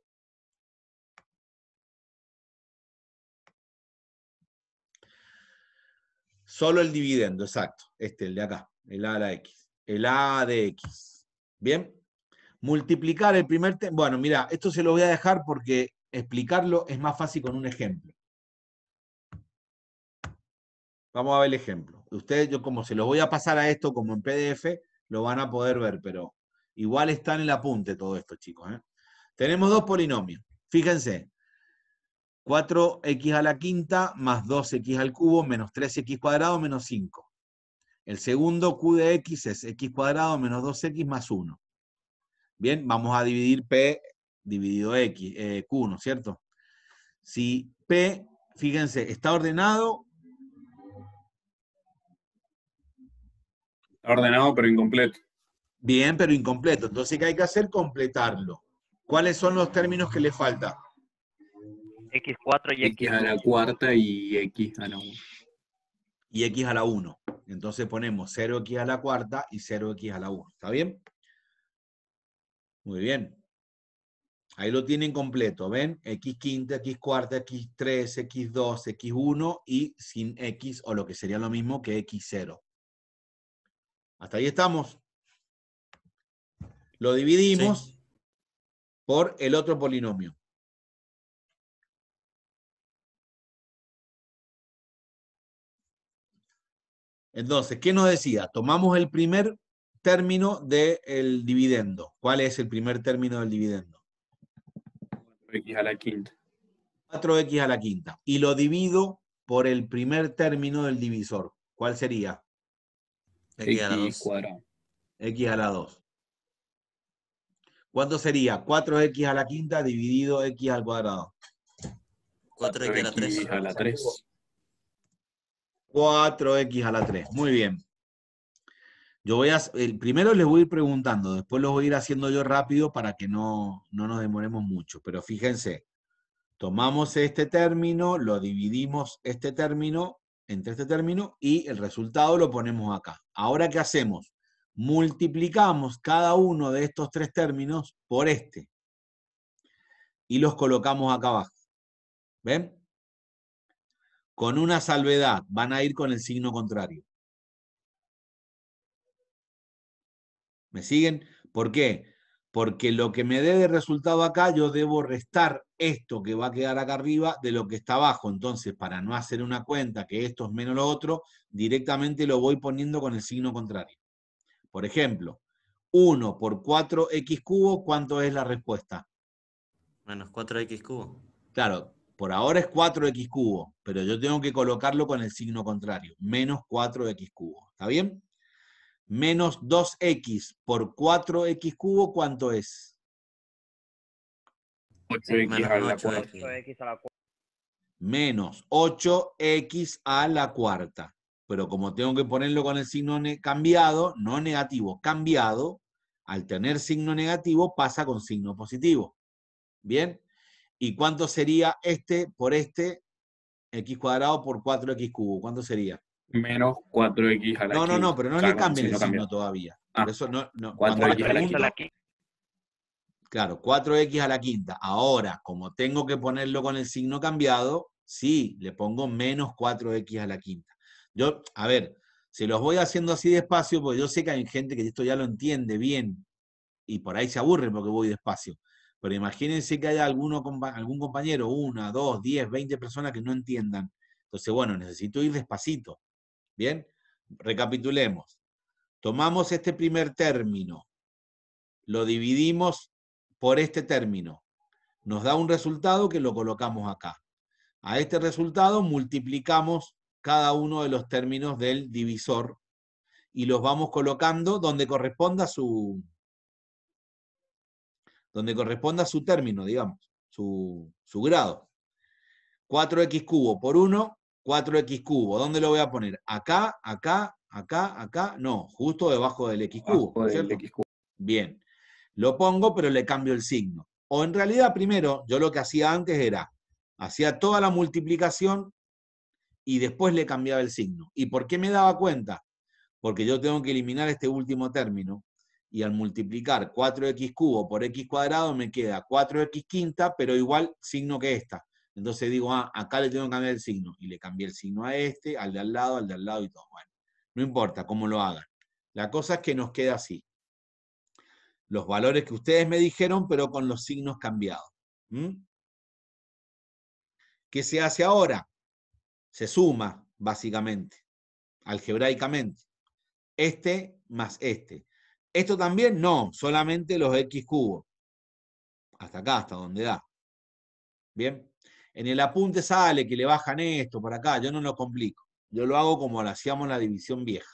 Solo el dividendo, exacto. Este, el de acá, el a la x. El a de x. ¿Bien? Multiplicar el primer... Bueno, mira, esto se lo voy a dejar porque explicarlo es más fácil con un ejemplo. Vamos a ver el ejemplo. Ustedes, yo como se los voy a pasar a esto como en PDF, lo van a poder ver, pero igual está en el apunte todo esto, chicos. ¿eh? Tenemos dos polinomios. Fíjense. 4x a la quinta más 2x al cubo menos 3x cuadrado menos 5. El segundo q de x es x cuadrado menos 2x más 1. Bien, vamos a dividir p dividido x, eh, q, ¿no cierto? Si p, fíjense, está ordenado Ordenado pero incompleto. Bien, pero incompleto. Entonces, ¿qué hay que hacer? Completarlo. ¿Cuáles son los términos que le falta? X4 y X. X a la cuarta y X a la 1. Y X a la 1. Entonces ponemos 0X a la cuarta y 0X a la 1. ¿Está bien? Muy bien. Ahí lo tienen completo, ¿ven? X quinta, X cuarta, X3, X2, X1 y sin X, o lo que sería lo mismo que X0. Hasta ahí estamos. Lo dividimos por el otro polinomio. Entonces, ¿qué nos decía? Tomamos el primer término del dividendo. ¿Cuál es el primer término del dividendo? 4x a la quinta. 4x a la quinta. Y lo divido por el primer término del divisor. ¿Cuál sería? X a la 2. X a la 2. ¿Cuánto sería? 4x a la quinta dividido x al cuadrado. 4x a la 3. 4x a la 3. Muy bien. Yo voy a, el primero les voy a ir preguntando, después los voy a ir haciendo yo rápido para que no, no nos demoremos mucho. Pero fíjense, tomamos este término, lo dividimos este término entre este término y el resultado lo ponemos acá. Ahora, ¿qué hacemos? Multiplicamos cada uno de estos tres términos por este y los colocamos acá abajo. ¿Ven? Con una salvedad, van a ir con el signo contrario. ¿Me siguen? ¿Por qué? porque lo que me dé de resultado acá, yo debo restar esto que va a quedar acá arriba de lo que está abajo. Entonces, para no hacer una cuenta que esto es menos lo otro, directamente lo voy poniendo con el signo contrario. Por ejemplo, 1 por 4x cubo, ¿cuánto es la respuesta? Menos 4x cubo. Claro, por ahora es 4x cubo, pero yo tengo que colocarlo con el signo contrario, menos 4x cubo. ¿Está bien? menos 2x por 4x cubo, ¿cuánto es? 8x a la Menos 8x a la cuarta. Pero como tengo que ponerlo con el signo cambiado, no negativo, cambiado, al tener signo negativo pasa con signo positivo. ¿Bien? ¿Y cuánto sería este por este? x cuadrado por 4x cubo. ¿Cuánto sería? menos 4x a la No, no, no, pero no le cambien el signo todavía. Ah. Por eso no, no 4x a la quinta. Claro, 4x a la quinta. Ahora, como tengo que ponerlo con el signo cambiado, sí, le pongo menos 4x a la quinta. Yo, a ver, se los voy haciendo así despacio, porque yo sé que hay gente que esto ya lo entiende bien y por ahí se aburre porque voy despacio. Pero imagínense que haya alguno, algún compañero, una, dos, diez, veinte personas que no entiendan. Entonces, bueno, necesito ir despacito. Bien, recapitulemos. Tomamos este primer término, lo dividimos por este término. Nos da un resultado que lo colocamos acá. A este resultado multiplicamos cada uno de los términos del divisor y los vamos colocando donde corresponda su donde corresponda su término, digamos, su, su grado. 4x cubo por 1 4x cubo, ¿dónde lo voy a poner? Acá, acá, acá, acá, no, justo debajo del x cubo. Bien, lo pongo pero le cambio el signo. O en realidad primero, yo lo que hacía antes era, hacía toda la multiplicación y después le cambiaba el signo. ¿Y por qué me daba cuenta? Porque yo tengo que eliminar este último término y al multiplicar 4x cubo por x cuadrado me queda 4x quinta, pero igual signo que esta. Entonces digo, ah, acá le tengo que cambiar el signo. Y le cambié el signo a este, al de al lado, al de al lado y todo. Bueno, no importa cómo lo hagan. La cosa es que nos queda así. Los valores que ustedes me dijeron, pero con los signos cambiados. ¿Qué se hace ahora? Se suma, básicamente, algebraicamente. Este más este. Esto también no, solamente los x cubos. Hasta acá, hasta donde da. Bien en el apunte sale que le bajan esto por acá, yo no lo complico. Yo lo hago como lo hacíamos en la división vieja.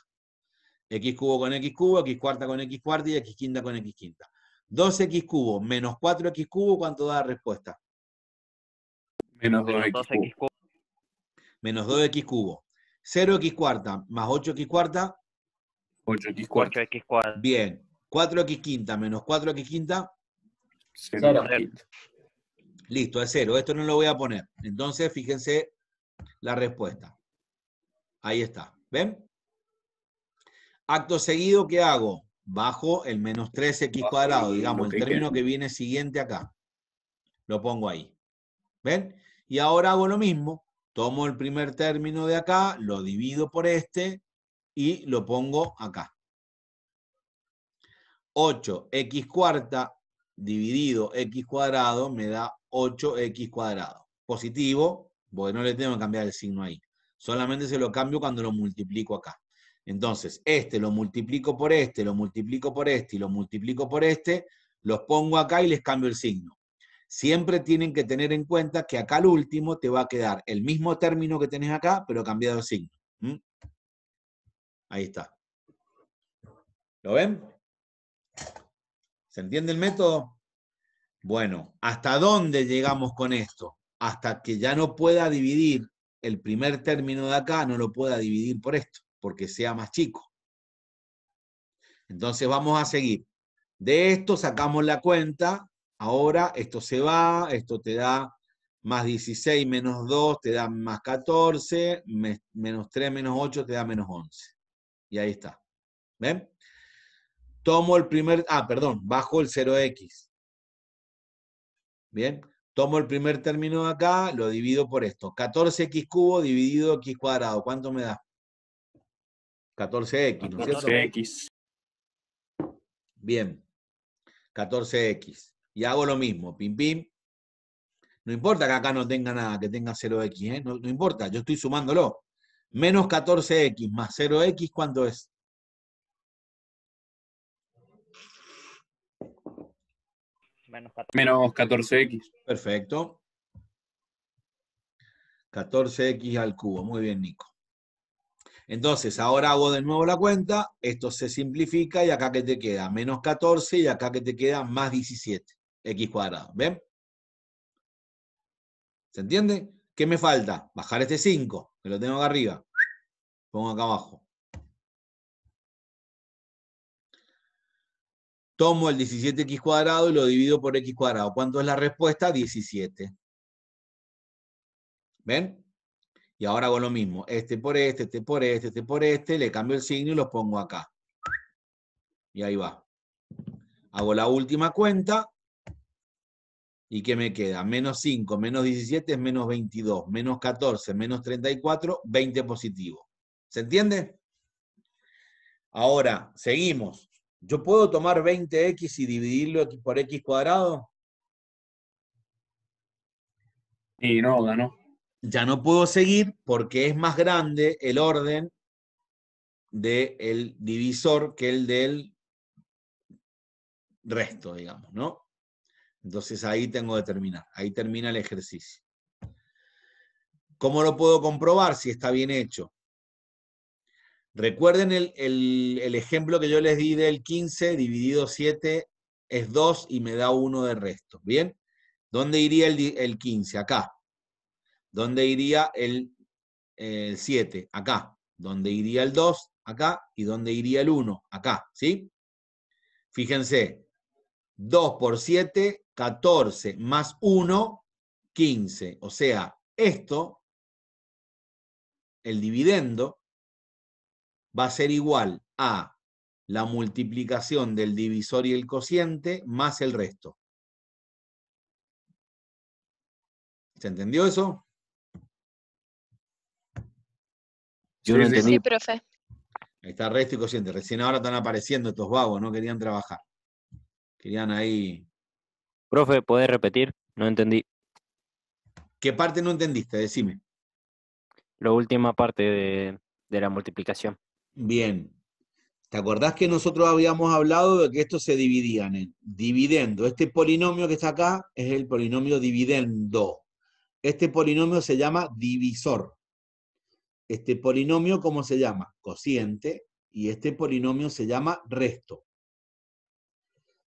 X cubo con X cubo, X cuarta con X cuarta y X quinta con X quinta. 2X cubo menos 4X cubo, ¿cuánto da la respuesta? Menos 2X, cubo. Menos 2X cubo. 0X cuarta más 8X cuarta. 8X cuarta. x cuarta. Bien. 4X quinta menos 4X quinta. 0X quinta. Listo, es cero. Esto no lo voy a poner. Entonces, fíjense la respuesta. Ahí está. ¿Ven? Acto seguido, ¿qué hago? Bajo el menos 3x cuadrado, digamos, el término que viene siguiente acá. Lo pongo ahí. ¿Ven? Y ahora hago lo mismo. Tomo el primer término de acá, lo divido por este y lo pongo acá. 8x cuarta dividido x cuadrado me da 8x cuadrado. Positivo, porque no le tengo que cambiar el signo ahí. Solamente se lo cambio cuando lo multiplico acá. Entonces, este lo multiplico por este, lo multiplico por este y lo multiplico por este, los pongo acá y les cambio el signo. Siempre tienen que tener en cuenta que acá al último te va a quedar el mismo término que tenés acá, pero cambiado el signo. Ahí está. ¿Lo ven? ¿Se entiende el método? Bueno, ¿hasta dónde llegamos con esto? Hasta que ya no pueda dividir el primer término de acá, no lo pueda dividir por esto, porque sea más chico. Entonces vamos a seguir. De esto sacamos la cuenta, ahora esto se va, esto te da más 16 menos 2 te da más 14, menos 3 menos 8 te da menos 11. Y ahí está. ¿Ven? Tomo el primer, ah, perdón, bajo el 0x. Bien, tomo el primer término de acá, lo divido por esto. 14x cubo dividido x cuadrado, ¿cuánto me da? 14x, ¿no es cierto? 14x. Bien, 14x. Y hago lo mismo, pim, pim. No importa que acá no tenga nada, que tenga 0x, ¿eh? no, no importa, yo estoy sumándolo. Menos 14x más 0x, ¿cuánto es? Menos 14. x Perfecto. 14x al cubo. Muy bien, Nico. Entonces, ahora hago de nuevo la cuenta, esto se simplifica y acá que te queda menos 14 y acá que te queda más 17, x cuadrado. ¿Ven? ¿Se entiende? ¿Qué me falta? Bajar este 5, que lo tengo acá arriba. Pongo acá abajo. tomo el 17x cuadrado y lo divido por x cuadrado. ¿Cuánto es la respuesta? 17. ¿Ven? Y ahora hago lo mismo. Este por este, este por este, este por este. Le cambio el signo y lo pongo acá. Y ahí va. Hago la última cuenta. ¿Y qué me queda? Menos 5, menos 17 es menos 22, menos 14, menos 34, 20 positivo. ¿Se entiende? Ahora, seguimos. ¿Yo puedo tomar 20x y dividirlo por x cuadrado? Y no, ganó. no. Ya no puedo seguir porque es más grande el orden del divisor que el del resto, digamos, ¿no? Entonces ahí tengo que terminar, ahí termina el ejercicio. ¿Cómo lo puedo comprobar si está bien hecho? Recuerden el, ejemplo que yo les di del 15 dividido 7 es 2 y me da 1 de resto. ¿Bien? ¿Dónde iría el, el 15? Acá. ¿Dónde iría el, 7? Acá. ¿Dónde iría el 2? Acá. ¿Y dónde iría el 1? Acá. ¿Sí? Fíjense. 2 por 7, 14 más 1, 15. O sea, esto, el dividendo, va a ser igual a la multiplicación del divisor y el cociente más el resto. ¿Se entendió eso? Yo sí, entendí. profe. Ahí está resto y cociente. Recién ahora están apareciendo estos vagos, no querían trabajar. Querían ahí. Profe, ¿puedes repetir? No entendí. ¿Qué parte no entendiste? Decime. La última parte de la multiplicación. Bien. ¿Te acordás que nosotros habíamos hablado de que esto se dividían? en dividendo? Este polinomio que está acá es el polinomio dividendo. Este polinomio se llama divisor. Este polinomio, ¿cómo se llama? Cociente. Y este polinomio se llama resto.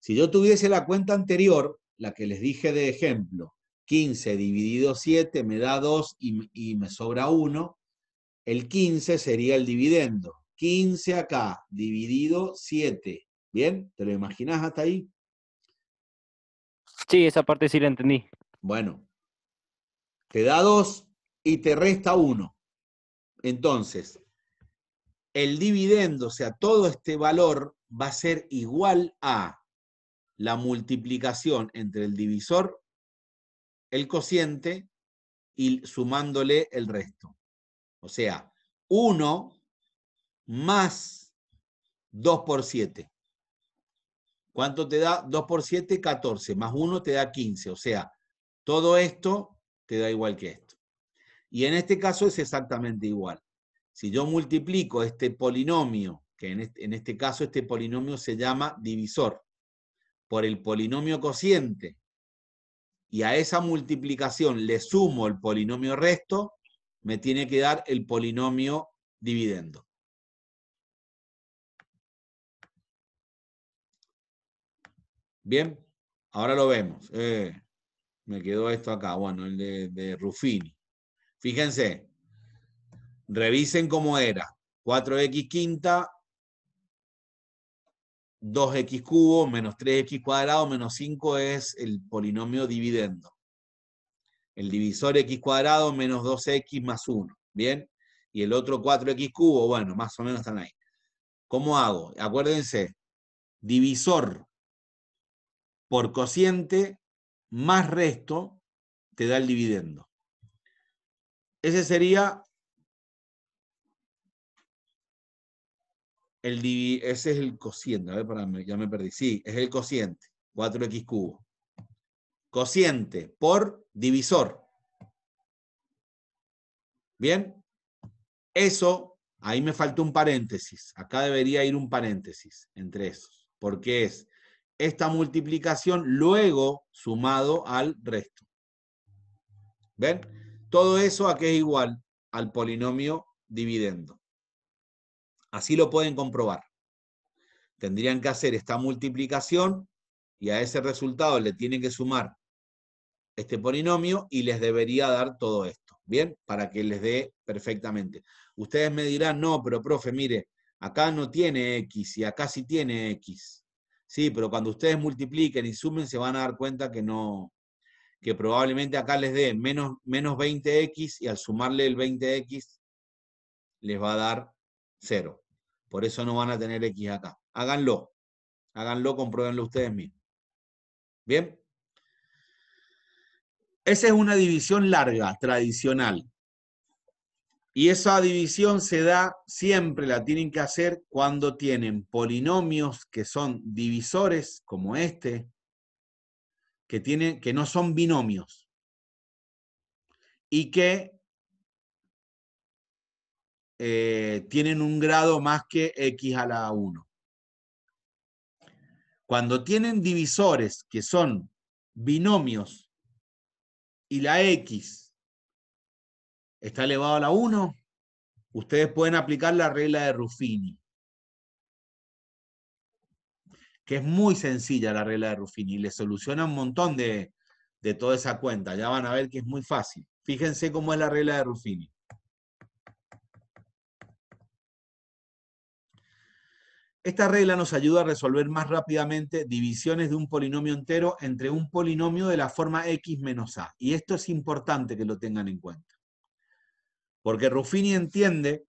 Si yo tuviese la cuenta anterior, la que les dije de ejemplo, 15 dividido 7 me da 2 y, y me sobra 1, el 15 sería el dividendo. 15 acá, dividido 7. ¿Bien? ¿Te lo imaginás hasta ahí? Sí, esa parte sí la entendí. Bueno, te da 2 y te resta 1. Entonces, el dividendo, o sea, todo este valor va a ser igual a la multiplicación entre el divisor, el cociente y sumándole el resto. O sea, 1 más 2 por 7. ¿Cuánto te da? 2 por 7, 14. Más 1 te da 15. O sea, todo esto te da igual que esto. Y en este caso es exactamente igual. Si yo multiplico este polinomio, que en este, en este caso este polinomio se llama divisor, por el polinomio cociente, y a esa multiplicación le sumo el polinomio resto, me tiene que dar el polinomio dividendo. Bien, ahora lo vemos. Eh, me quedó esto acá, bueno, el de, de Ruffini. Fíjense, revisen cómo era. 4x quinta, 2x cubo menos 3x cuadrado menos 5 es el polinomio dividendo. El divisor x cuadrado menos 2x más 1, ¿bien? Y el otro 4x cubo, bueno, más o menos están ahí. ¿Cómo hago? Acuérdense, divisor por cociente más resto te da el dividendo. Ese sería el ese es el cociente, a ver, ya me perdí. Sí, es el cociente, 4x cubo. Cociente por divisor. Bien, eso, ahí me falta un paréntesis. Acá debería ir un paréntesis entre esos, porque es esta multiplicación luego sumado al resto. ¿Ven? Todo eso a es igual al polinomio dividendo. Así lo pueden comprobar. Tendrían que hacer esta multiplicación y a ese resultado le tienen que sumar este polinomio y les debería dar todo esto. ¿Bien? Para que les dé perfectamente. Ustedes me dirán, no, pero profe, mire, acá no tiene X y acá sí tiene X. Sí, pero cuando ustedes multipliquen y sumen, se van a dar cuenta que no, que probablemente acá les dé menos, 20x y al sumarle el 20x les va a dar 0. Por eso no van a tener x acá. Háganlo. Háganlo, compruébenlo ustedes mismos. Bien. Esa es una división larga, tradicional. Y esa división se da, siempre la tienen que hacer cuando tienen polinomios que son divisores, como este, que, tienen, que no son binomios, y que eh, tienen un grado más que x a la 1. Cuando tienen divisores que son binomios y la x está elevado a la 1, ustedes pueden aplicar la regla de Ruffini, que es muy sencilla la regla de Ruffini, le soluciona un montón de, de toda esa cuenta. Ya van a ver que es muy fácil. Fíjense cómo es la regla de Ruffini. Esta regla nos ayuda a resolver más rápidamente divisiones de un polinomio entero entre un polinomio de la forma x menos a. Y esto es importante que lo tengan en cuenta. Porque Ruffini entiende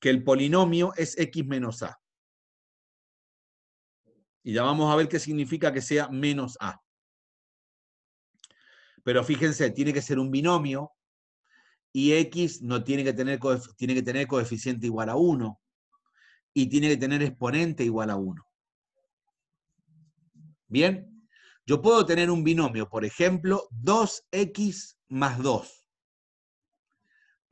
que el polinomio es x menos a. Y ya vamos a ver qué significa que sea menos a. Pero fíjense, tiene que ser un binomio y x no tiene que tener, tiene que tener coeficiente igual a 1 y tiene que tener exponente igual a 1. Bien, yo puedo tener un binomio, por ejemplo, 2x más 2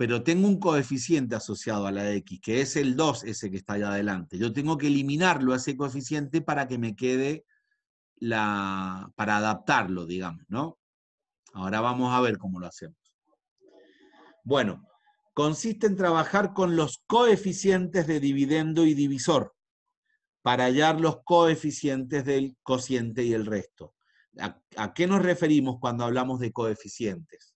pero tengo un coeficiente asociado a la X, que es el 2, ese que está allá adelante. Yo tengo que eliminarlo a ese coeficiente para que me quede la, para adaptarlo, digamos, ¿no? Ahora vamos a ver cómo lo hacemos. Bueno, consiste en trabajar con los coeficientes de dividendo y divisor para hallar los coeficientes del cociente y el resto. a qué nos referimos cuando hablamos de coeficientes?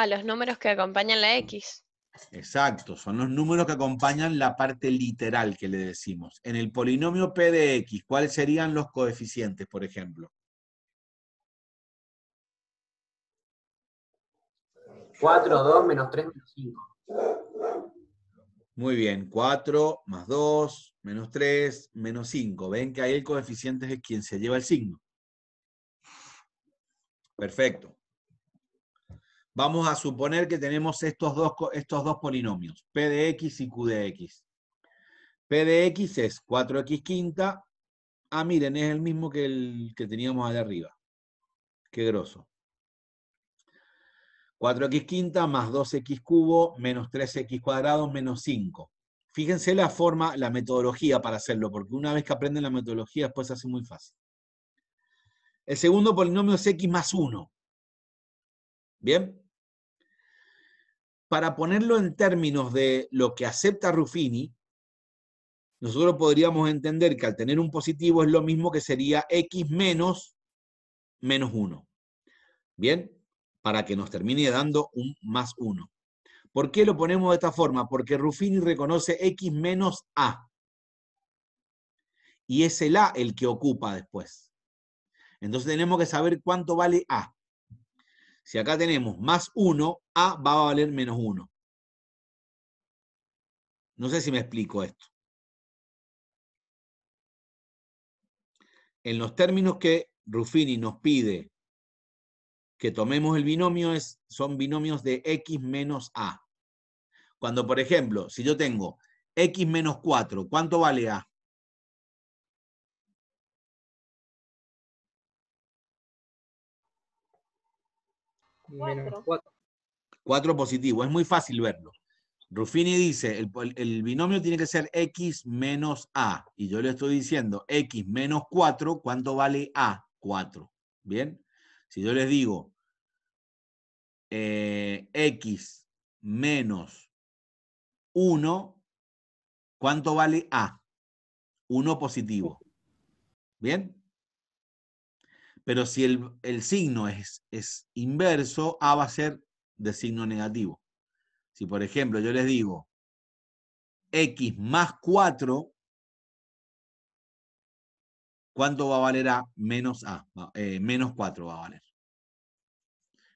a los números que acompañan la X. Exacto, son los números que acompañan la parte literal que le decimos. En el polinomio P de X, ¿cuáles serían los coeficientes, por ejemplo? 4, 2, menos 3, menos 5. Muy bien, 4 más 2, menos 3, menos 5. Ven que ahí el coeficiente es quien se lleva el signo. Perfecto. Vamos a suponer que tenemos estos dos, estos dos polinomios, p de x y q de x. p de x es 4x quinta. Ah, miren, es el mismo que el que teníamos allá arriba. Qué grosso. 4x quinta más 2x cubo menos 3x cuadrado menos 5. Fíjense la forma, la metodología para hacerlo, porque una vez que aprenden la metodología después se hace muy fácil. El segundo polinomio es x más 1. ¿Bien? para ponerlo en términos de lo que acepta Ruffini, nosotros podríamos entender que al tener un positivo es lo mismo que sería x menos menos 1. Bien, para que nos termine dando un más 1. ¿Por qué lo ponemos de esta forma? Porque Ruffini reconoce x menos a. Y es el a el que ocupa después. Entonces tenemos que saber cuánto vale a. Si acá tenemos más 1, A va a valer menos 1. No sé si me explico esto. En los términos que Ruffini nos pide que tomemos el binomio, es, son binomios de x menos a. Cuando, por ejemplo, si yo tengo x menos 4, ¿cuánto vale a? 4. 4 positivo, es muy fácil verlo. Rufini dice, el, binomio tiene que ser x menos a. Y yo le estoy diciendo, x menos 4, ¿cuánto vale a? 4. ¿Bien? Si yo les digo, eh, x menos 1, ¿cuánto vale a? 1 positivo. ¿Bien? Pero si el, signo es, es inverso, A va a ser de signo negativo. Si, por ejemplo, yo les digo X más 4, ¿cuánto va a valer A? Menos A, eh, menos 4 va a valer.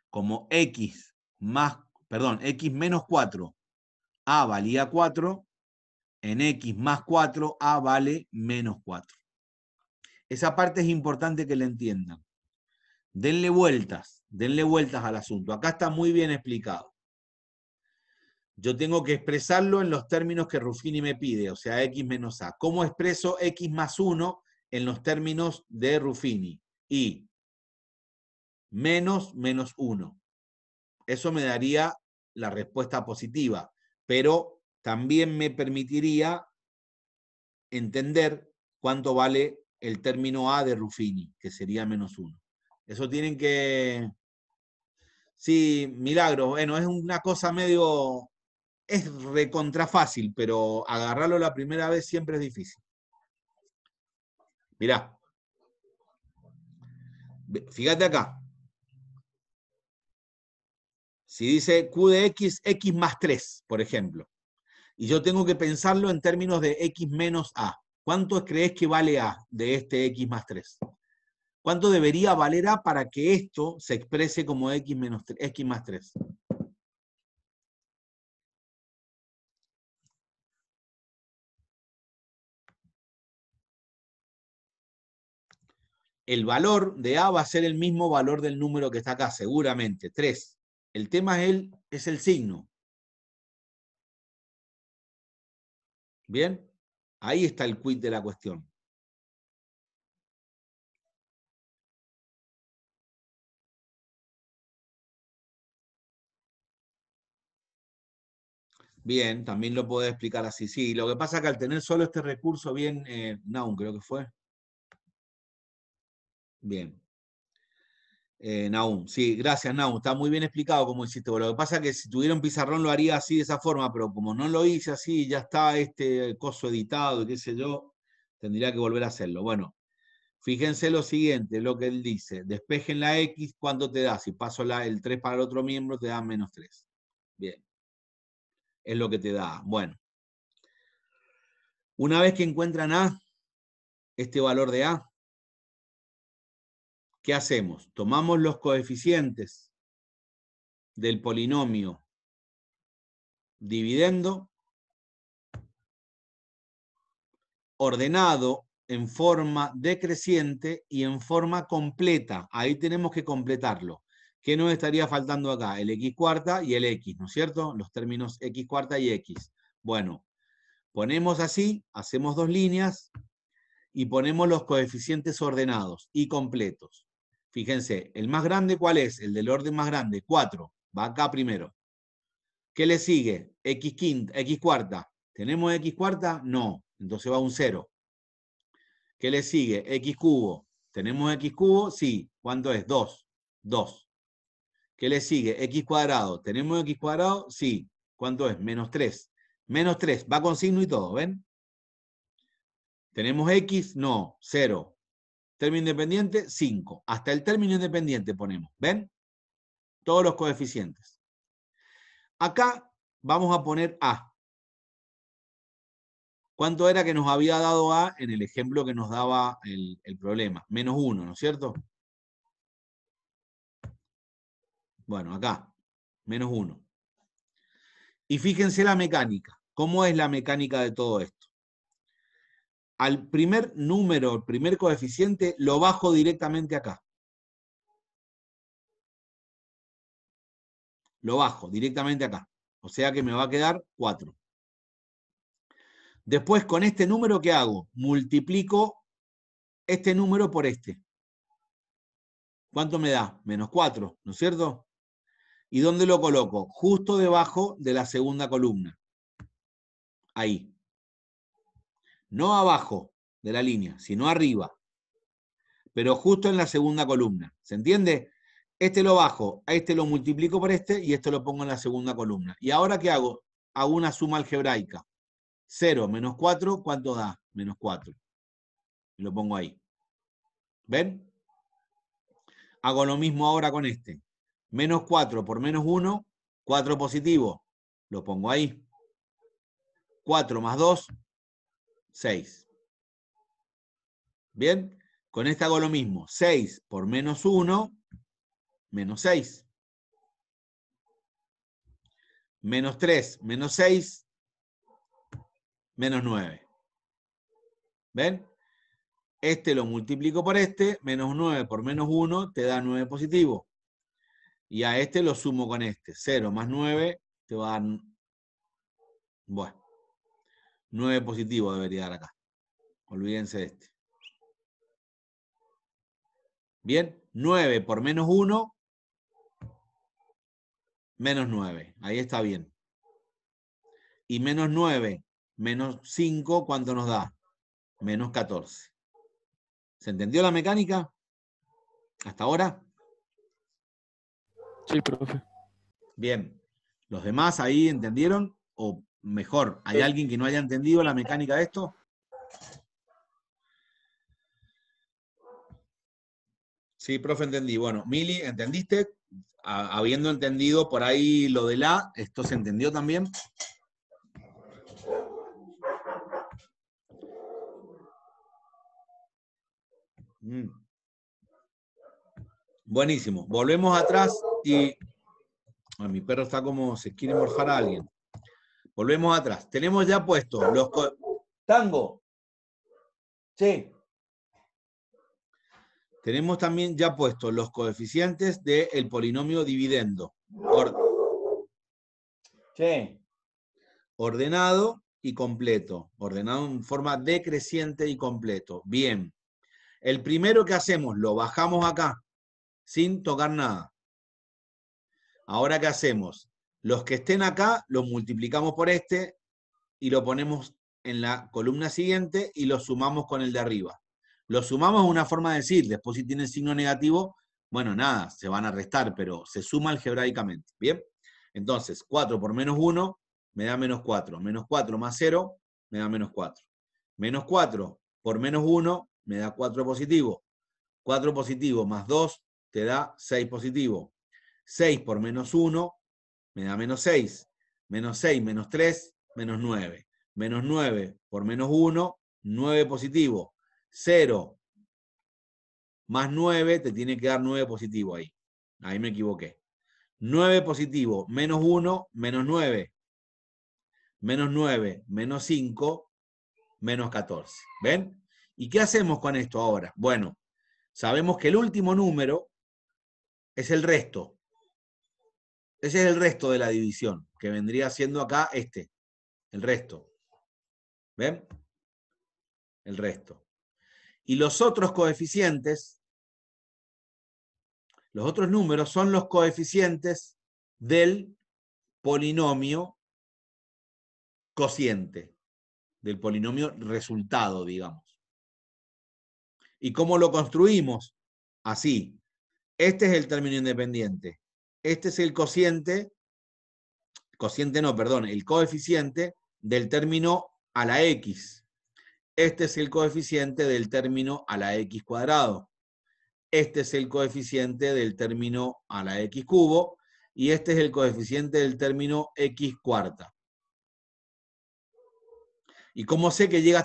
Como X más, perdón, X menos 4, A valía 4, en X más 4, A vale menos 4. Esa parte es importante que la entiendan. Denle vueltas, denle vueltas al asunto. Acá está muy bien explicado. Yo tengo que expresarlo en los términos que Ruffini me pide, o sea, x menos a. ¿Cómo expreso x más 1 en los términos de Ruffini? Y menos menos 1. Eso me daría la respuesta positiva, pero también me permitiría entender cuánto vale el término A de Ruffini, que sería menos uno. Eso tienen que... Sí, milagro. Bueno, es una cosa medio... Es recontrafácil, pero agarrarlo la primera vez siempre es difícil. Mirá. Fíjate acá. Si dice Q de X, X más 3, por ejemplo. Y yo tengo que pensarlo en términos de X menos A. ¿Cuánto crees que vale A de este X más 3? ¿Cuánto debería valer A para que esto se exprese como X, menos X más 3? El valor de A va a ser el mismo valor del número que está acá, seguramente, 3. El tema es el, es el signo. ¿Bien? Ahí está el quid de la cuestión. Bien, también lo puedo explicar así. Sí, lo que pasa es que al tener solo este recurso bien, eh, creo que fue. Bien. Eh, sí, gracias Nahum, está muy bien explicado como hiciste. Lo que pasa es que si tuviera un pizarrón lo haría así de esa forma, pero como no lo hice así, ya está este coso editado y qué sé yo, tendría que volver a hacerlo. Bueno, fíjense lo siguiente, lo que él dice, despejen la X, cuando te da? Si paso el 3 para el otro miembro, te da menos 3. Bien, es lo que te da. Bueno, una vez que encuentran A, este valor de A, ¿qué hacemos? Tomamos los coeficientes del polinomio dividendo ordenado en forma decreciente y en forma completa. Ahí tenemos que completarlo. ¿Qué nos estaría faltando acá? El x cuarta y el x, ¿no es cierto? Los términos x cuarta y x. Bueno, ponemos así, hacemos dos líneas y ponemos los coeficientes ordenados y completos. Fíjense, el más grande, ¿cuál es? El del orden más grande, 4. Va acá primero. ¿Qué le sigue? X, X cuarta. ¿Tenemos X cuarta? No. Entonces va un 0. ¿Qué le sigue? X cubo. ¿Tenemos X cubo? Sí. ¿Cuánto es? 2. 2. ¿Qué le sigue? X cuadrado. ¿Tenemos X cuadrado? Sí. ¿Cuánto es? Menos 3. Menos 3. Va con signo y todo, ¿ven? ¿Tenemos X? No. 0. Término independiente, 5. Hasta el término independiente ponemos. ¿Ven? Todos los coeficientes. Acá vamos a poner A. ¿Cuánto era que nos había dado A en el ejemplo que nos daba el, problema? Menos 1, ¿no es cierto? Bueno, acá, menos 1. Y fíjense la mecánica. ¿Cómo es la mecánica de todo esto? al primer número, el primer coeficiente, lo bajo directamente acá. Lo bajo directamente acá. O sea que me va a quedar 4. Después, con este número, ¿qué hago? Multiplico este número por este. ¿Cuánto me da? Menos 4, ¿no es cierto? ¿Y dónde lo coloco? Justo debajo de la segunda columna. Ahí no abajo de la línea, sino arriba, pero justo en la segunda columna. ¿Se entiende? Este lo bajo, a este lo multiplico por este y esto lo pongo en la segunda columna. ¿Y ahora qué hago? Hago una suma algebraica. 0 menos 4, ¿cuánto da? Menos 4. lo pongo ahí. ¿Ven? Hago lo mismo ahora con este. Menos 4 por menos 1, 4 positivo. Lo pongo ahí. 4 más 2, 6. Bien, con esta hago lo mismo. 6 por menos 1, menos 6. Menos 3, menos 6, menos 9. ¿Ven? Este lo multiplico por este, menos 9 por menos 1 te da 9 positivo. Y a este lo sumo con este. 0 más 9 te va a Bueno. 9 positivo debería dar acá. Olvídense de este. Bien, 9 por menos 1, menos 9. Ahí está bien. Y menos 9, menos 5, ¿cuánto nos da? Menos 14. ¿Se entendió la mecánica? ¿Hasta ahora? Sí, profe. Bien. ¿Los demás ahí entendieron? ¿O mejor. ¿Hay alguien que no haya entendido la mecánica de esto? Sí, profe, entendí. Bueno, Mili, ¿entendiste? Habiendo entendido por ahí lo de la, ¿esto se entendió también? Mm. Buenísimo. Volvemos atrás y... mi perro está como se quiere morfar a alguien. Volvemos atrás. Tenemos ya puesto los... Tango. Sí. Tenemos también ya puestos los coeficientes del polinomio dividendo. Sí. Ordenado y completo. Ordenado en forma decreciente y completo. Bien. El primero que hacemos, lo bajamos acá, sin tocar nada. Ahora, ¿qué hacemos? Los que estén acá los multiplicamos por este y lo ponemos en la columna siguiente y lo sumamos con el de arriba. Lo sumamos es una forma de decir, después si tienen signo negativo, bueno, nada, se van a restar, pero se suma algebraicamente. ¿Bien? Entonces, 4 por menos 1 me da menos 4. Menos 4 más 0 me da menos 4. Menos 4 por menos 1 me da 4 positivo. 4 positivo más 2 te da 6 positivo. 6 por menos 1 me da menos 6. Menos 6, menos 3, menos 9. Menos 9 por menos 1, 9 positivo. 0 más 9 te tiene que dar 9 positivo ahí. Ahí me equivoqué. 9 positivo, menos 1, menos 9. Menos 9, menos 5, menos 14. ¿Ven? ¿Y qué hacemos con esto ahora? Bueno, sabemos que el último número es el resto. Ese es el resto de la división, que vendría siendo acá este, el resto. ¿Ven? El resto. Y los otros coeficientes, los otros números son los coeficientes del polinomio cociente, del polinomio resultado, digamos. ¿Y cómo lo construimos? Así. Este es el término independiente. Este es el cociente, cociente no, perdón, el coeficiente del término a la x. Este es el coeficiente del término a la x cuadrado. Este es el coeficiente del término a la x cubo. Y este es el coeficiente del término x cuarta. ¿Y cómo sé que llega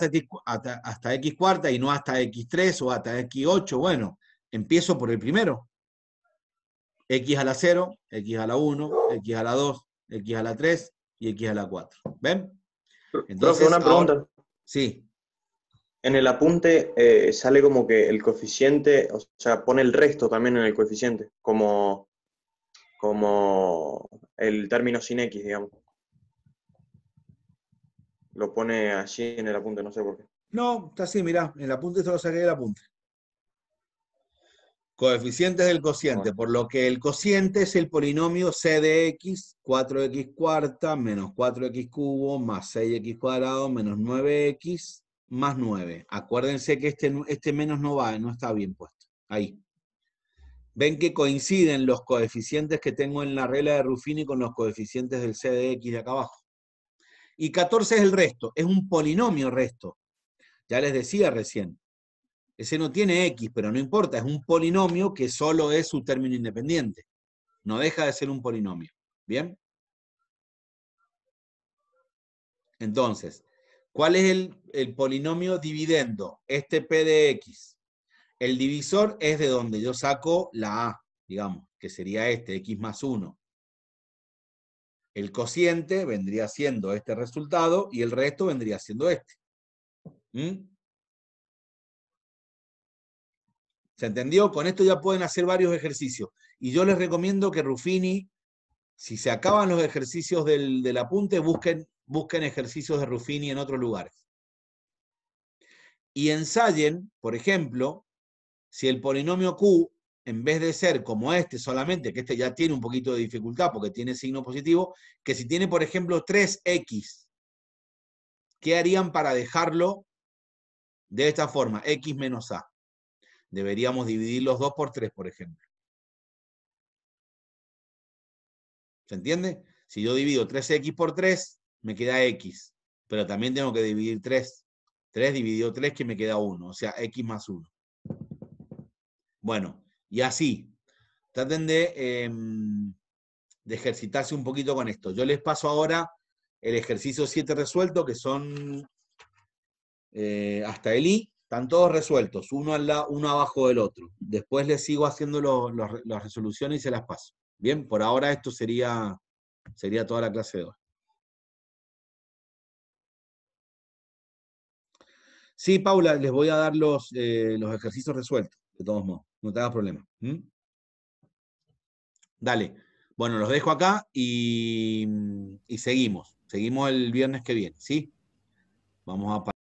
hasta, hasta x cuarta y no hasta x3 o hasta x8? Bueno, empiezo por el primero x a la 0, x a la 1, x a la 2, x a la 3 y x a la 4. ¿Ven? Entonces, una pregunta. sí. En el apunte eh, sale como que el coeficiente, o sea, pone el resto también en el coeficiente, como, como el término sin x, digamos. Lo pone allí en el apunte, no sé por qué. No, está así, mirá, en el apunte esto lo saqué del apunte. Coeficientes del cociente, por lo que el cociente es el polinomio c de x, 4x cuarta menos 4x cubo más 6x cuadrado menos 9x más 9. Acuérdense que este, este menos no va, no está bien puesto. Ahí. Ven que coinciden los coeficientes que tengo en la regla de Ruffini con los coeficientes del c de x de acá abajo. Y 14 es el resto, es un polinomio resto. Ya les decía recién, ese no tiene X, pero no importa, es un polinomio que solo es su término independiente. No deja de ser un polinomio. ¿Bien? Entonces, ¿cuál es el, polinomio dividendo? Este P de X. El divisor es de donde yo saco la A, digamos, que sería este, X más 1. El cociente vendría siendo este resultado y el resto vendría siendo este. ¿Se entendió? Con esto ya pueden hacer varios ejercicios. Y yo les recomiendo que Ruffini, si se acaban los ejercicios del, apunte, busquen, busquen ejercicios de Ruffini en otros lugares. Y ensayen, por ejemplo, si el polinomio Q, en vez de ser como este solamente, que este ya tiene un poquito de dificultad porque tiene signo positivo, que si tiene, por ejemplo, 3x, ¿qué harían para dejarlo de esta forma? x menos a deberíamos dividir los 2 por 3, por ejemplo. ¿Se entiende? Si yo divido 3x por 3, me queda x, pero también tengo que dividir 3. 3 dividido 3 que me queda 1, o sea, x más 1. Bueno, y así. Traten de, em, de ejercitarse un poquito con esto. Yo les paso ahora el ejercicio 7 resuelto, que son eh, hasta el i, están todos resueltos, uno, al uno abajo del otro. Después les sigo haciendo las resoluciones y se las paso. Bien, por ahora esto sería, sería toda la clase de hoy. Sí, Paula, les voy a dar los, eh, los ejercicios resueltos, de todos modos. No te hagas problema. Dale. Bueno, los dejo acá y, seguimos. Seguimos el viernes que viene, ¿sí? Vamos a...